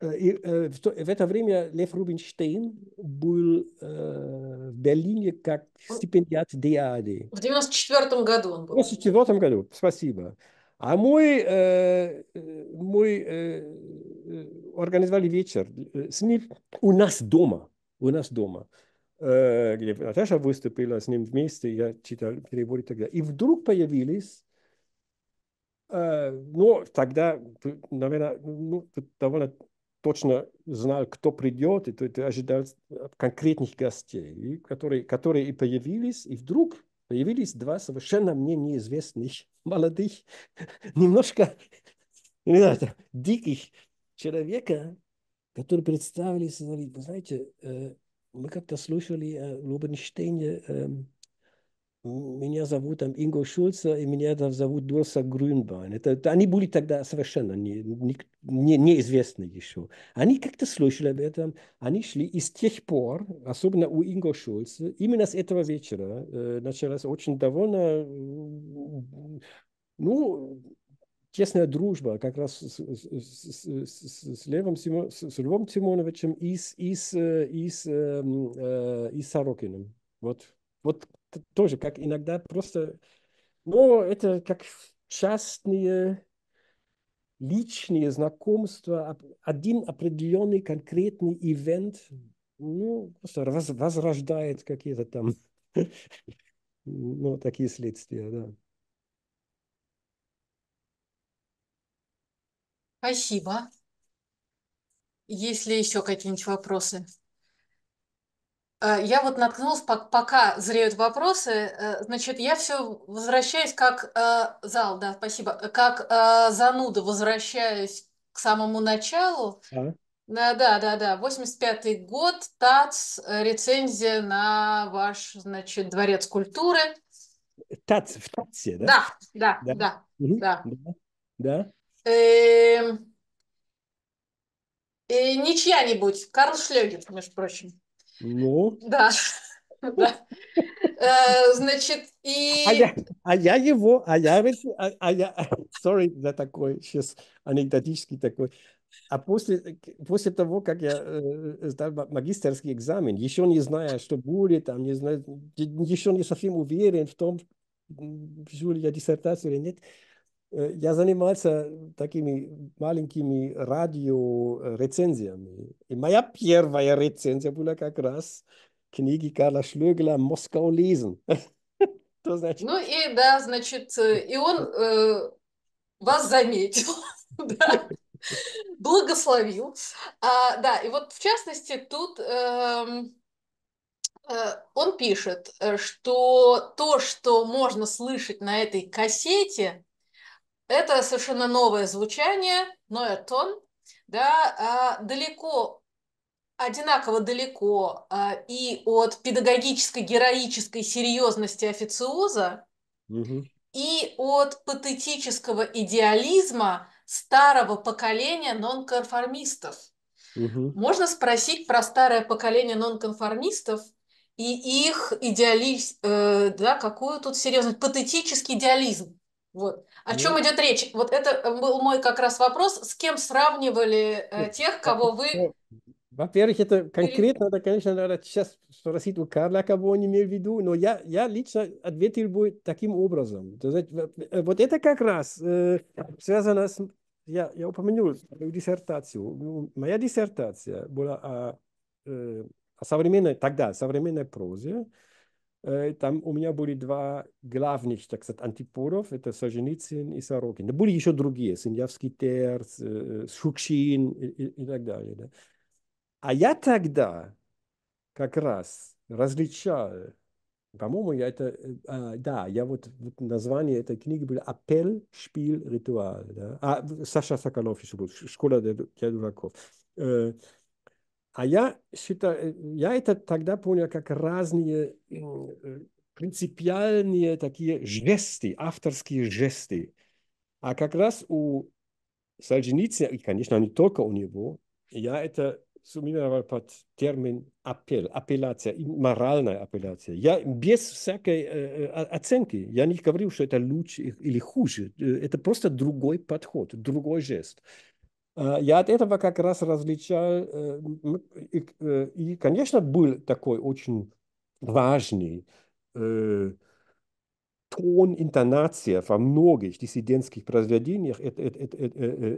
Speaker 3: э, и, э, в, то, в это время Лев Рубинштейн был э, в Берлине как стипендиат ДИАДИ. В
Speaker 2: 94 году он
Speaker 3: был. В 94 году, спасибо. А мы, э, э мы э, э, организовали вечер с ним у нас дома у нас дома, э, где Наташа выступила с ним вместе, я читал перевод и так далее. И вдруг появились э, но тогда, наверное, ну, довольно точно знал, кто придет, и ты ожидал конкретных гостей, которые, которые и появились, и вдруг появились два совершенно мне неизвестных молодых, немножко не знаю, диких человека, которые представили и создали. Вы знаете, э, мы как-то слушали о Лубенштейне, эм, меня зовут там Инго Шульца, и меня там зовут Дурса Грюнбайн. Это, это, они были тогда совершенно не, не, не, неизвестны еще. Они как-то слышали об этом, они шли, и с тех пор, особенно у Инго Шульца, именно с этого вечера э, началась очень довольно, ну, тесная дружба как раз с, с, с, с, Левом, Симо, с Львом Тимоновичем и с, и с, э, и с, э, э, и с Сорокиным. Вот, вот тоже, как иногда просто... Но это как частные личные знакомства, один определенный конкретный ивент ну, просто раз, возрождает какие-то там ну, такие следствия, да.
Speaker 2: Спасибо. Есть ли еще какие-нибудь вопросы? Э, я вот наткнулась, пока зреют вопросы, э, значит, я все возвращаюсь как э, зал, да, спасибо, как зануда возвращаюсь к самому началу. Да, да, да, да, 85 год, ТАЦ, рецензия на ваш, значит, дворец культуры.
Speaker 3: ТАЦ в ТАЦе, да?
Speaker 2: Да, да, да, да.
Speaker 3: да. да. да.
Speaker 2: Эм, не чья-нибудь, Карл Шлегер между прочим. Ну? Да. Э, значит, и...
Speaker 3: А, а я его, а я ведь, а, а я, sorry за такой сейчас анекдотический такой. А после, после того, как я э, э, сдал магистерский экзамен, еще не зная, что будет, там, не знаю, еще не совсем уверен в том, пишу ли я диссертацию или нет, Э, я занимался такими маленькими радиорецензиями. Э, и моя первая рецензия была как раз книги Карла Шлёгеля «Москва лизен». значит?
Speaker 2: Ну и да, значит, э, и он э, вас заметил, благословил. А, да, и вот в частности тут эм, э, он пишет, что то, что можно слышать на этой кассете, это совершенно новое звучание, новый тон, да, а, далеко, одинаково далеко а, и от педагогической, героической серьезности официоза, угу. и от патетического идеализма старого поколения нонконформистов. Угу. Можно спросить про старое поколение нонконформистов и их идеализм, э, да, какую тут серьезность, патетический идеализм. Вот. О ну, чем идет речь? Вот это э, был мой как раз вопрос. С кем сравнивали э, тех, кого вы... Ну,
Speaker 3: во-первых, это конкретно, это, конечно, надо сейчас спросить у Карла, кого он имел в виду, но я, я лично ответил бы таким образом. То есть, вот э, это как раз э, связано с... Я, я упомянул свою диссертацию. Ну, моя диссертация была о, э, о современной, тогда, современной прозе. Э, Э, там у меня были два главных, так сказать, антиподов, это Солженицын и Сорокин. Да были еще другие, Синявский Терц, э, э, Шукшин и, и, и так далее. Да. А я тогда как раз различал, по-моему, я это, а, да, я вот, вот название этой книги было «Апель, шпиль, ритуал». Да? А Саша Соколов еще был, «Школа для, для дураков». А я считаю, я это тогда понял как разные э, принципиальные такие жесты, авторские жесты. А как раз у Солженицына, и, конечно, не только у него, я это суммировал под термин апел, апелляция, моральная апелляция. Я без всякой э, э оценки, я не говорю, что это лучше или хуже, э, это просто другой подход, другой жест. А, я от этого как раз различал, э, И, э, и конечно, был такой очень важный э, тон, интонация во многих диссидентских произведениях э,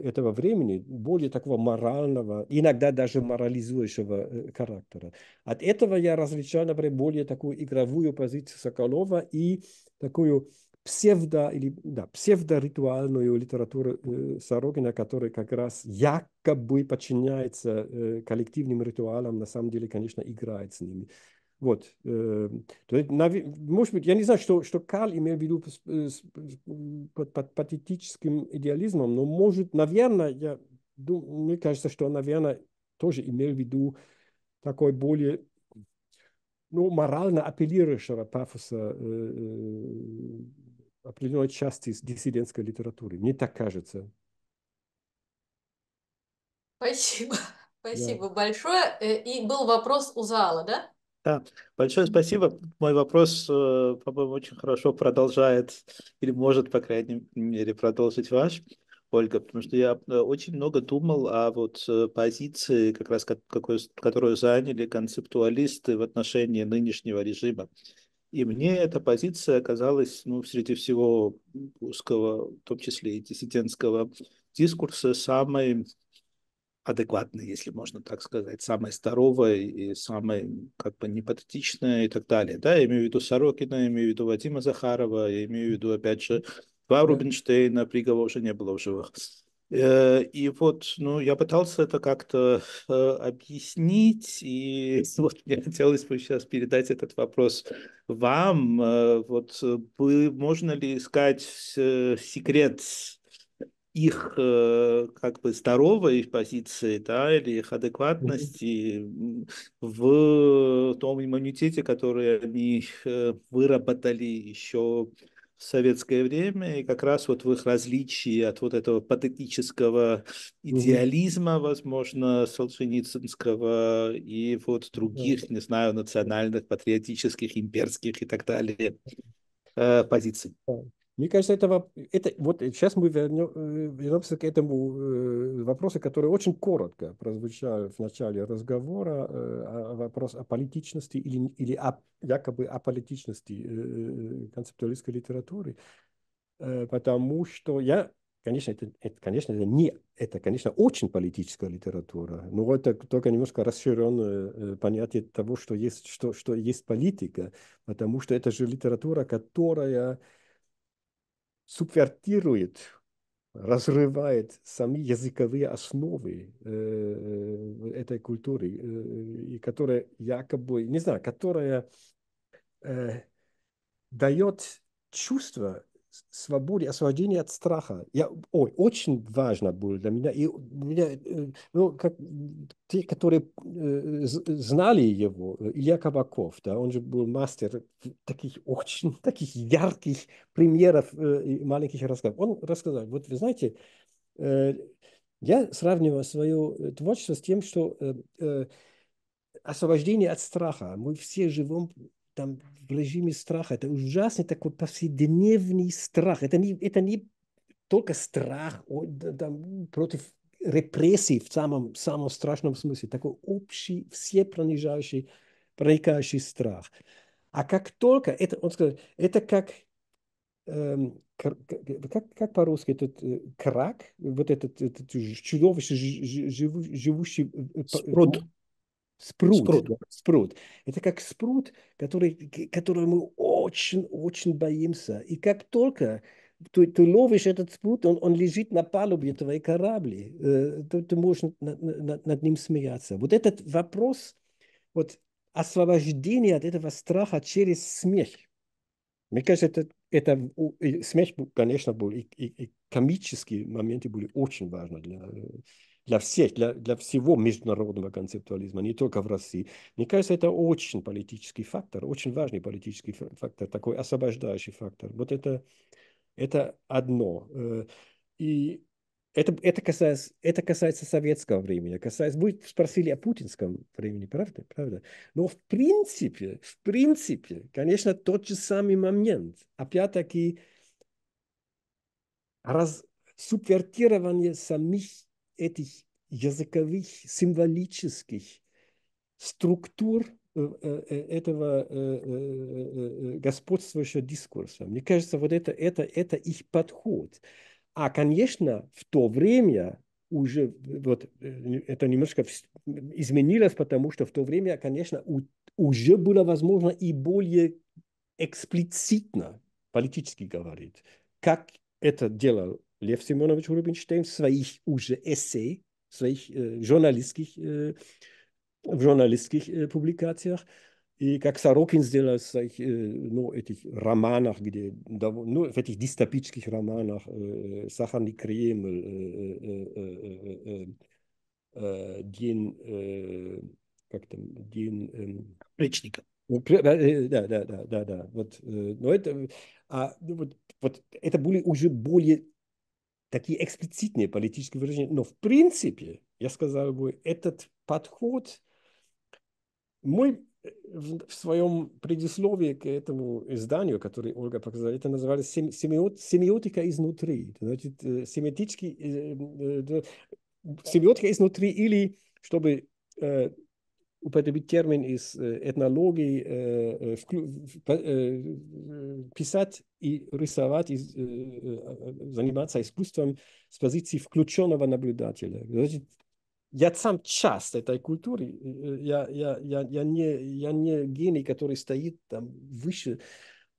Speaker 3: этого времени, более такого морального, иногда даже морализующего характера. От этого я различал, например, более такую игровую позицию Соколова и такую псевдо, или, да, псевдоритуальную литературу э, Сорокина, которая как раз якобы подчиняется э, коллективным ритуалам, на самом деле, конечно, играет с ними. Вот. Э, то есть, может быть, я не знаю, что, что Карл имел в виду с, э, с, под, под патетическим идеализмом, но может, наверное, я думаю, мне кажется, что он, наверное, тоже имел в виду такой более ну, морально апеллирующего пафоса э, э, определенной части диссидентской литературы. Мне так кажется.
Speaker 2: Спасибо. Спасибо да. большое. Э, и был вопрос у зала, да?
Speaker 5: Да, большое спасибо. Мой вопрос, э, по-моему, очень хорошо продолжает, или может, по крайней мере, продолжить ваш. Ольга, потому что я э, очень много думал о вот позиции, как раз как, какой, которую заняли концептуалисты в отношении нынешнего режима. И мне эта позиция оказалась ну, среди всего русского, в том числе и диссидентского дискурса, самой адекватной, если можно так сказать, самой здоровой и самой как бы непатетичной и так далее. Да, я имею в виду Сорокина, я имею в виду Вадима Захарова, я имею в виду, опять же, два Рубинштейна, Пригова уже не было в живых. Э, и вот, ну, я пытался это как-то э, объяснить, и вот мне хотелось бы сейчас передать этот вопрос вам. Э, вот можно ли искать секрет их как бы здоровой позиции, да, или их адекватности в том иммунитете, который они выработали еще в советское время, и как раз вот в их различии от вот этого патетического идеализма, mm-hmm. возможно, Солженицынского и вот других, mm-hmm. не знаю, национальных, патриотических, имперских и так далее э, позиций. Mm-hmm.
Speaker 3: Мне кажется, это, это вот сейчас э, мы вернем, э, вернемся к этому э, вопросу, который очень коротко прозвучал в начале разговора, э, вопрос о политичности или, или о, якобы о политичности э, э, концептуалистской литературы, э, потому что я, конечно, это, это, конечно, это не, это, конечно, очень политическая литература, но это только немножко расширенное понятие того, что есть, что, что есть политика, потому что это же литература, которая субвертирует, разрывает сами языковые основы э, э, этой культуры, э, и которая якобы, не знаю, которая э, дает чувство свободе, освобождение от страха. Я, ой, очень важно было для меня. И меня, э, ну, как, те, которые э, знали его, э, Илья Кабаков, да, он же был мастер таких очень таких ярких примеров э, маленьких рассказов. Он рассказал, вот вы знаете, э, я сравниваю свое э, творчество с тем, что э, э, освобождение от страха. Мы все живем там в режиме страха. Это ужасный такой повседневный страх. Это не, это не только страх там, против репрессий в самом, самом страшном смысле. Такой общий, все пронижающий, проникающий страх. А как только это, он сказал, это как эм, как, как по-русски этот э, крак, вот этот, этот чудовище, живущий... Э, э, Сброд. Спрут, спрут. Да, спрут. Это как спрут, который, который мы очень-очень боимся. И как только ты, ты ловишь этот спрут, он, он лежит на палубе твоей корабли, э, то ты можешь над, над, над ним смеяться. Вот этот вопрос вот, освобождения от этого страха через смех. Мне кажется, это, это смех, конечно, был и, и, и комические моменты были очень важны для э, для всех, для, для всего международного концептуализма, не только в России. Мне кажется, это очень политический фактор, очень важный политический фактор, такой освобождающий фактор. Вот это, это одно. Э, и это, это, касается, это касается советского времени, касается... Вы спросили о путинском времени, правда? правда? Но в принципе, в принципе, конечно, тот же самый момент. Опять-таки, раз, субвертирование самих этих языковых, символических структур э, э, э, этого господствующего дискурса. Мне кажется, вот это, это, это их подход. А, конечно, в то время уже вот это немножко изменилось, потому что в то время, конечно, у, уже было возможно и более эксплицитно политически говорить, как это делал Лев Симонович Рубинштейн в своих уже эссе, в своих э, журналистских, э, в журналистских э, публикациях. И как Сорокин сделал в своих э, ну, этих романах, где, ну, в этих дистопических романах э, э «Сахарный Кремль», э э, э, э, э, э, э, «День», э, как там, «День...» эм, ну, э, Да, да, да, да, да. Вот, но это, а, ну, вот, вот это были уже более такие эксплицитные политические выражения. Но в принципе, я сказал бы, этот подход, мой э, в, своем предисловии к этому изданию, которое Ольга показала, это называлось семиот, семиотика изнутри. Значит, э, семиотический, э, семиотика изнутри или, чтобы употребить термин из этнологии, писать и рисовать, и э, э, э, заниматься искусством с позиции включенного наблюдателя. Значит, я сам часть этой культуры, я, я, я, я, не, я не гений, который стоит там выше,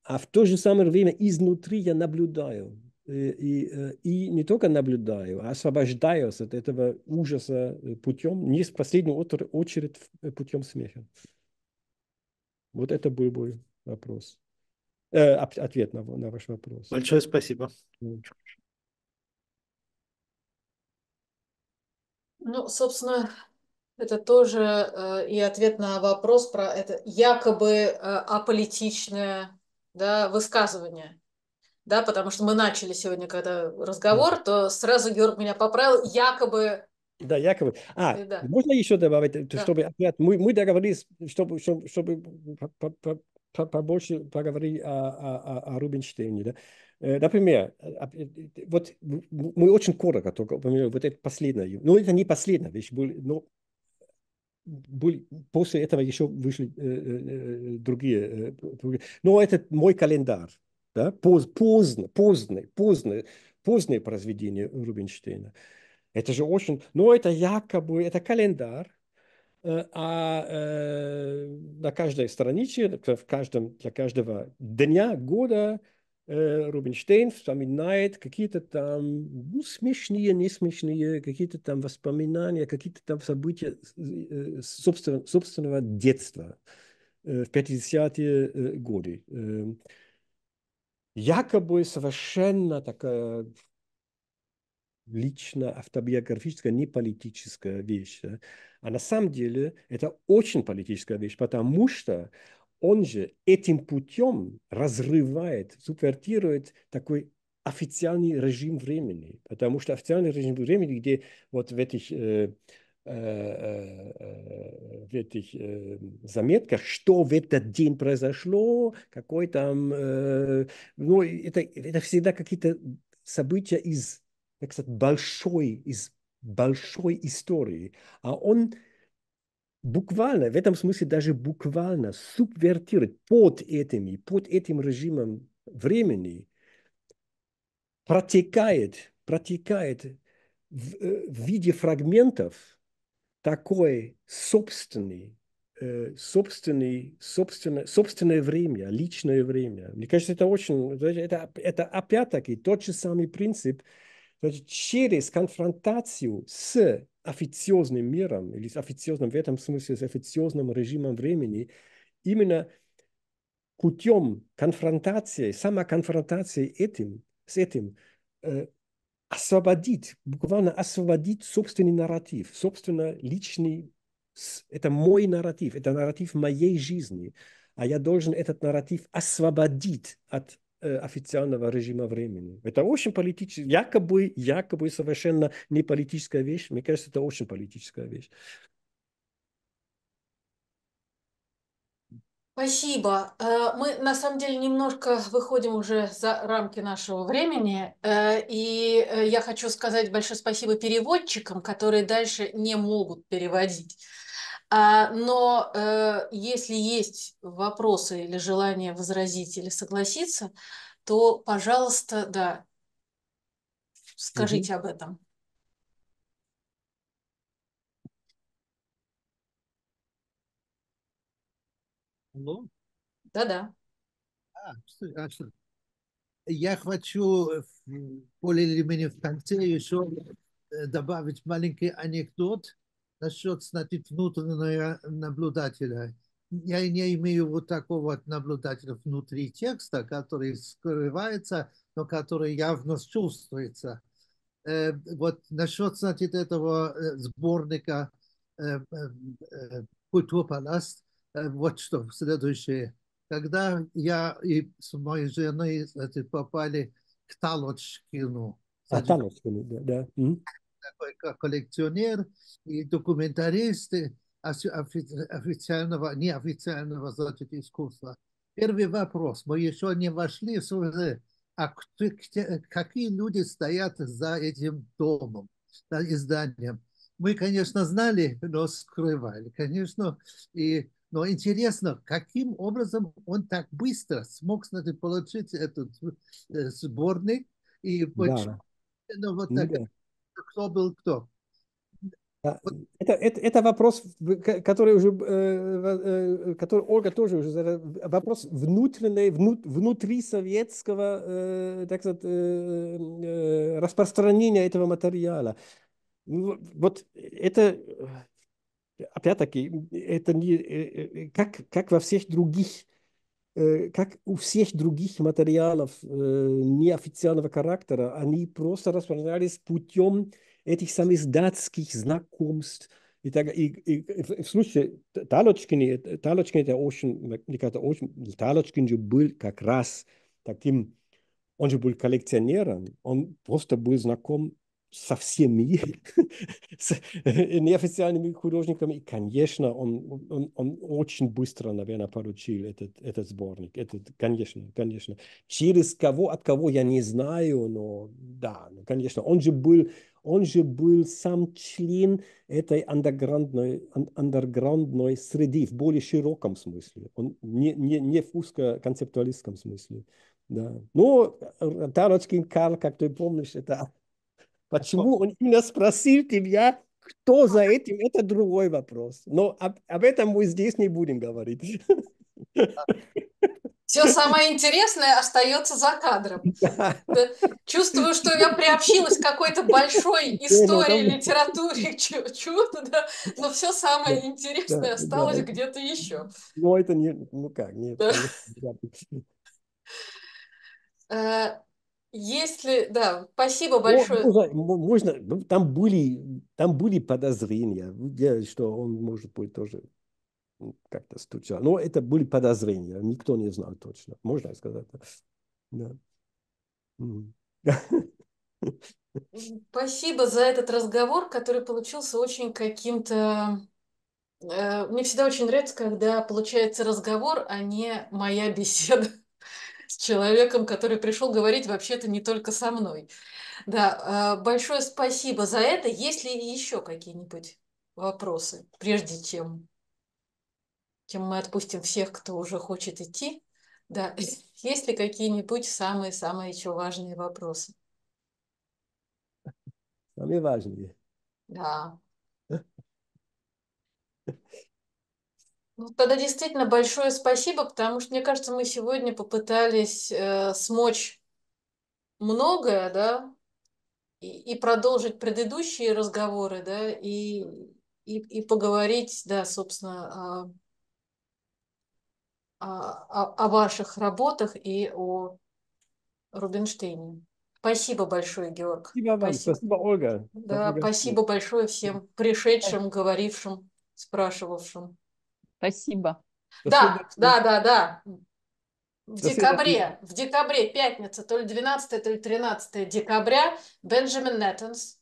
Speaker 3: а в то же самое время изнутри я наблюдаю. Э, и, э, и не только наблюдаю, а освобождаюсь от этого ужаса э, путем, не в последнюю очередь путем смеха. Вот это был бы вопрос. Э, ответ на, на ваш вопрос. Большое спасибо. Ну,
Speaker 2: ну, собственно, это тоже э, и ответ на вопрос про это якобы э, аполитичное да, высказывание да, потому что мы начали сегодня, когда разговор, то сразу Георг меня поправил, якобы
Speaker 3: да, якобы. А, да. можно еще добавить, э, да. чтобы опять, мы, мы договорились, чтобы, чтобы, чтобы побольше поговорить о, о, о, о Рубинштейне. Да? Э, например, э, вот мы очень коротко только упомянули, вот это последнее, ну это не последняя вещь, но были, после этого еще вышли э, э, другие. Э, но это мой календарь да, поз, поздно, поздно, поздно, позднее произведение Рубинштейна. Это же очень, но ну, это якобы, это календарь, э, а э, на каждой странице, в каждом, для каждого дня года э, Рубинштейн вспоминает какие-то там ну, смешные, не смешные, какие-то там воспоминания, какие-то там события э, собственного детства в 50-е годы. Эм, якобы совершенно такая личная автобиографическая, не политическая вещь. Да? А на самом деле это очень политическая вещь, потому что он же этим путем разрывает, супертирует такой официальный режим времени. Потому что официальный режим времени, где вот в этих э, Э, э, э, в wirklich заметках, что в этот день произошло, какой там... Ну, это, это всегда какие-то события из, так сказать, большой, из большой истории. А он буквально, в этом смысле даже буквально субвертирует под этими, под этим режимом времени протекает, протекает в, в виде фрагментов – такой собственный, э, собственный, собственное, собственное время, личное время. Мне кажется, это очень, это, это опять-таки тот же самый принцип, значит, через конфронтацию с официозным миром или с официозным, в этом смысле, с официозным режимом времени, именно путем конфронтации, самоконфронтации этим, с этим, э, освободить, буквально освободить собственный нарратив, собственно личный, это мой нарратив, это нарратив моей жизни, а я должен этот нарратив освободить от э, официального режима времени. Это очень политическая, якобы, якобы совершенно не политическая вещь. Мне кажется, это очень политическая вещь.
Speaker 2: Спасибо. Э, мы на самом деле немножко выходим уже за рамки нашего времени, э, и э, я хочу сказать большое спасибо переводчикам, которые дальше не могут переводить. А, но если есть вопросы или желание возразить или согласиться, то, пожалуйста, да, скажите угу. об этом.
Speaker 4: Алло? Да-да. А, что, а, я хочу э, более или менее в конце еще э, добавить маленький анекдот насчет, значит, внутреннего наблюдателя. Я не имею вот такого наблюдателя внутри текста, который скрывается, но который явно чувствуется. Э, вот насчет, значит, этого сборника «Культурпаласт», Э, вот что следующее. Когда я и с моей женой кстати, попали к Талочкину.
Speaker 3: А, Талочкину, да. да.
Speaker 2: Такой
Speaker 4: коллекционер и документарист официального, неофициального, значит, искусства. Первый вопрос. Мы еще не вошли в а кто, какие люди стоят за этим домом, за изданием. Мы, конечно, знали, но скрывали, конечно. И но интересно, каким образом он так быстро смог значит, получить этот э, сборник и почему да. ну, вот так, да. кто был кто.
Speaker 3: Это, это, это вопрос, который уже, э, э, который Ольга тоже уже вопрос внутренней, внут, внутри советского, так сказать, распространения этого материала. Ну, вот это опять-таки, это не, э, э, как, как во всех других, э, как у всех других материалов неофициального характера, они просто распространялись путем этих самых датских знакомств. И, так, и, и в случае Талочкин, Талочкин это очень, мне кажется, очень, Талочкин же был как раз таким, он же был коллекционером, он просто был знаком со всеми, с э, неофициальными художниками. И, конечно, он, он, он очень быстро, наверное, получил этот, этот сборник. Этот, конечно, конечно. Через кого, от кого я не знаю, но да, ну, конечно. Он же был, он же был сам член этой андерграундной, андерграундной среды в более широком смысле. Он не, не, не в концептуалистском смысле. Да. Ну, э, э, Тарочкин Карл, как ты помнишь, это Почему он именно спросил тебя, кто за этим, это другой вопрос. Но об, об этом мы здесь не будем говорить.
Speaker 2: Все самое интересное остается за кадром. Чувствую, что я приобщилась к какой-то большой ну, истории, литературе, чуду, да, но все самое интересное да, осталось да. где-то еще.
Speaker 3: Ну, это не, ну как, нет.
Speaker 2: Да. Если, да, спасибо ну, большое. Ну,
Speaker 3: можно, можно там, были, там были подозрения, что он, может быть, тоже как-то стучал. Но это были подозрения, никто не знал точно. Можно сказать. Да.
Speaker 2: Спасибо за этот разговор, который получился очень каким-то... Э, мне всегда очень нравится, когда получается разговор, а не моя беседа с человеком, который пришел говорить вообще-то не только со мной. Да, э, большое спасибо за это. Есть ли еще какие-нибудь вопросы, прежде чем, чем мы отпустим всех, кто уже хочет идти? Да, есть ли какие-нибудь самые-самые еще важные вопросы?
Speaker 3: Самые важные.
Speaker 2: Да. Ну, тогда действительно большое спасибо, потому что, мне кажется, мы сегодня попытались э, смочь многое, да, и, и продолжить предыдущие разговоры, да, и, и, и поговорить, да, собственно, о, о, о ваших работах и о Рубинштейне. Спасибо большое, Георг. Спасибо вам, спасибо,
Speaker 3: спасибо Ольга. Да, спасибо, спасибо
Speaker 2: большое всем пришедшим, говорившим, спрашивавшим. Спасибо.
Speaker 3: Да, да, да,
Speaker 2: да. В декабре, в декабре, пятница, то ли 12, то ли 13 декабря, Бенджамин Неттенс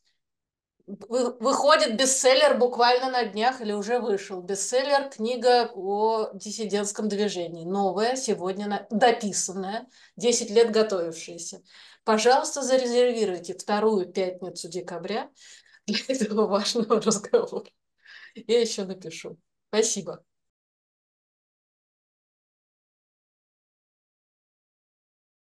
Speaker 2: выходит бестселлер буквально на днях или уже вышел. Бестселлер книга о диссидентском движении. Новая, сегодня дописанная, 10 лет готовившаяся. Пожалуйста, зарезервируйте вторую пятницу декабря для этого
Speaker 1: важного разговора. Я еще напишу. Спасибо.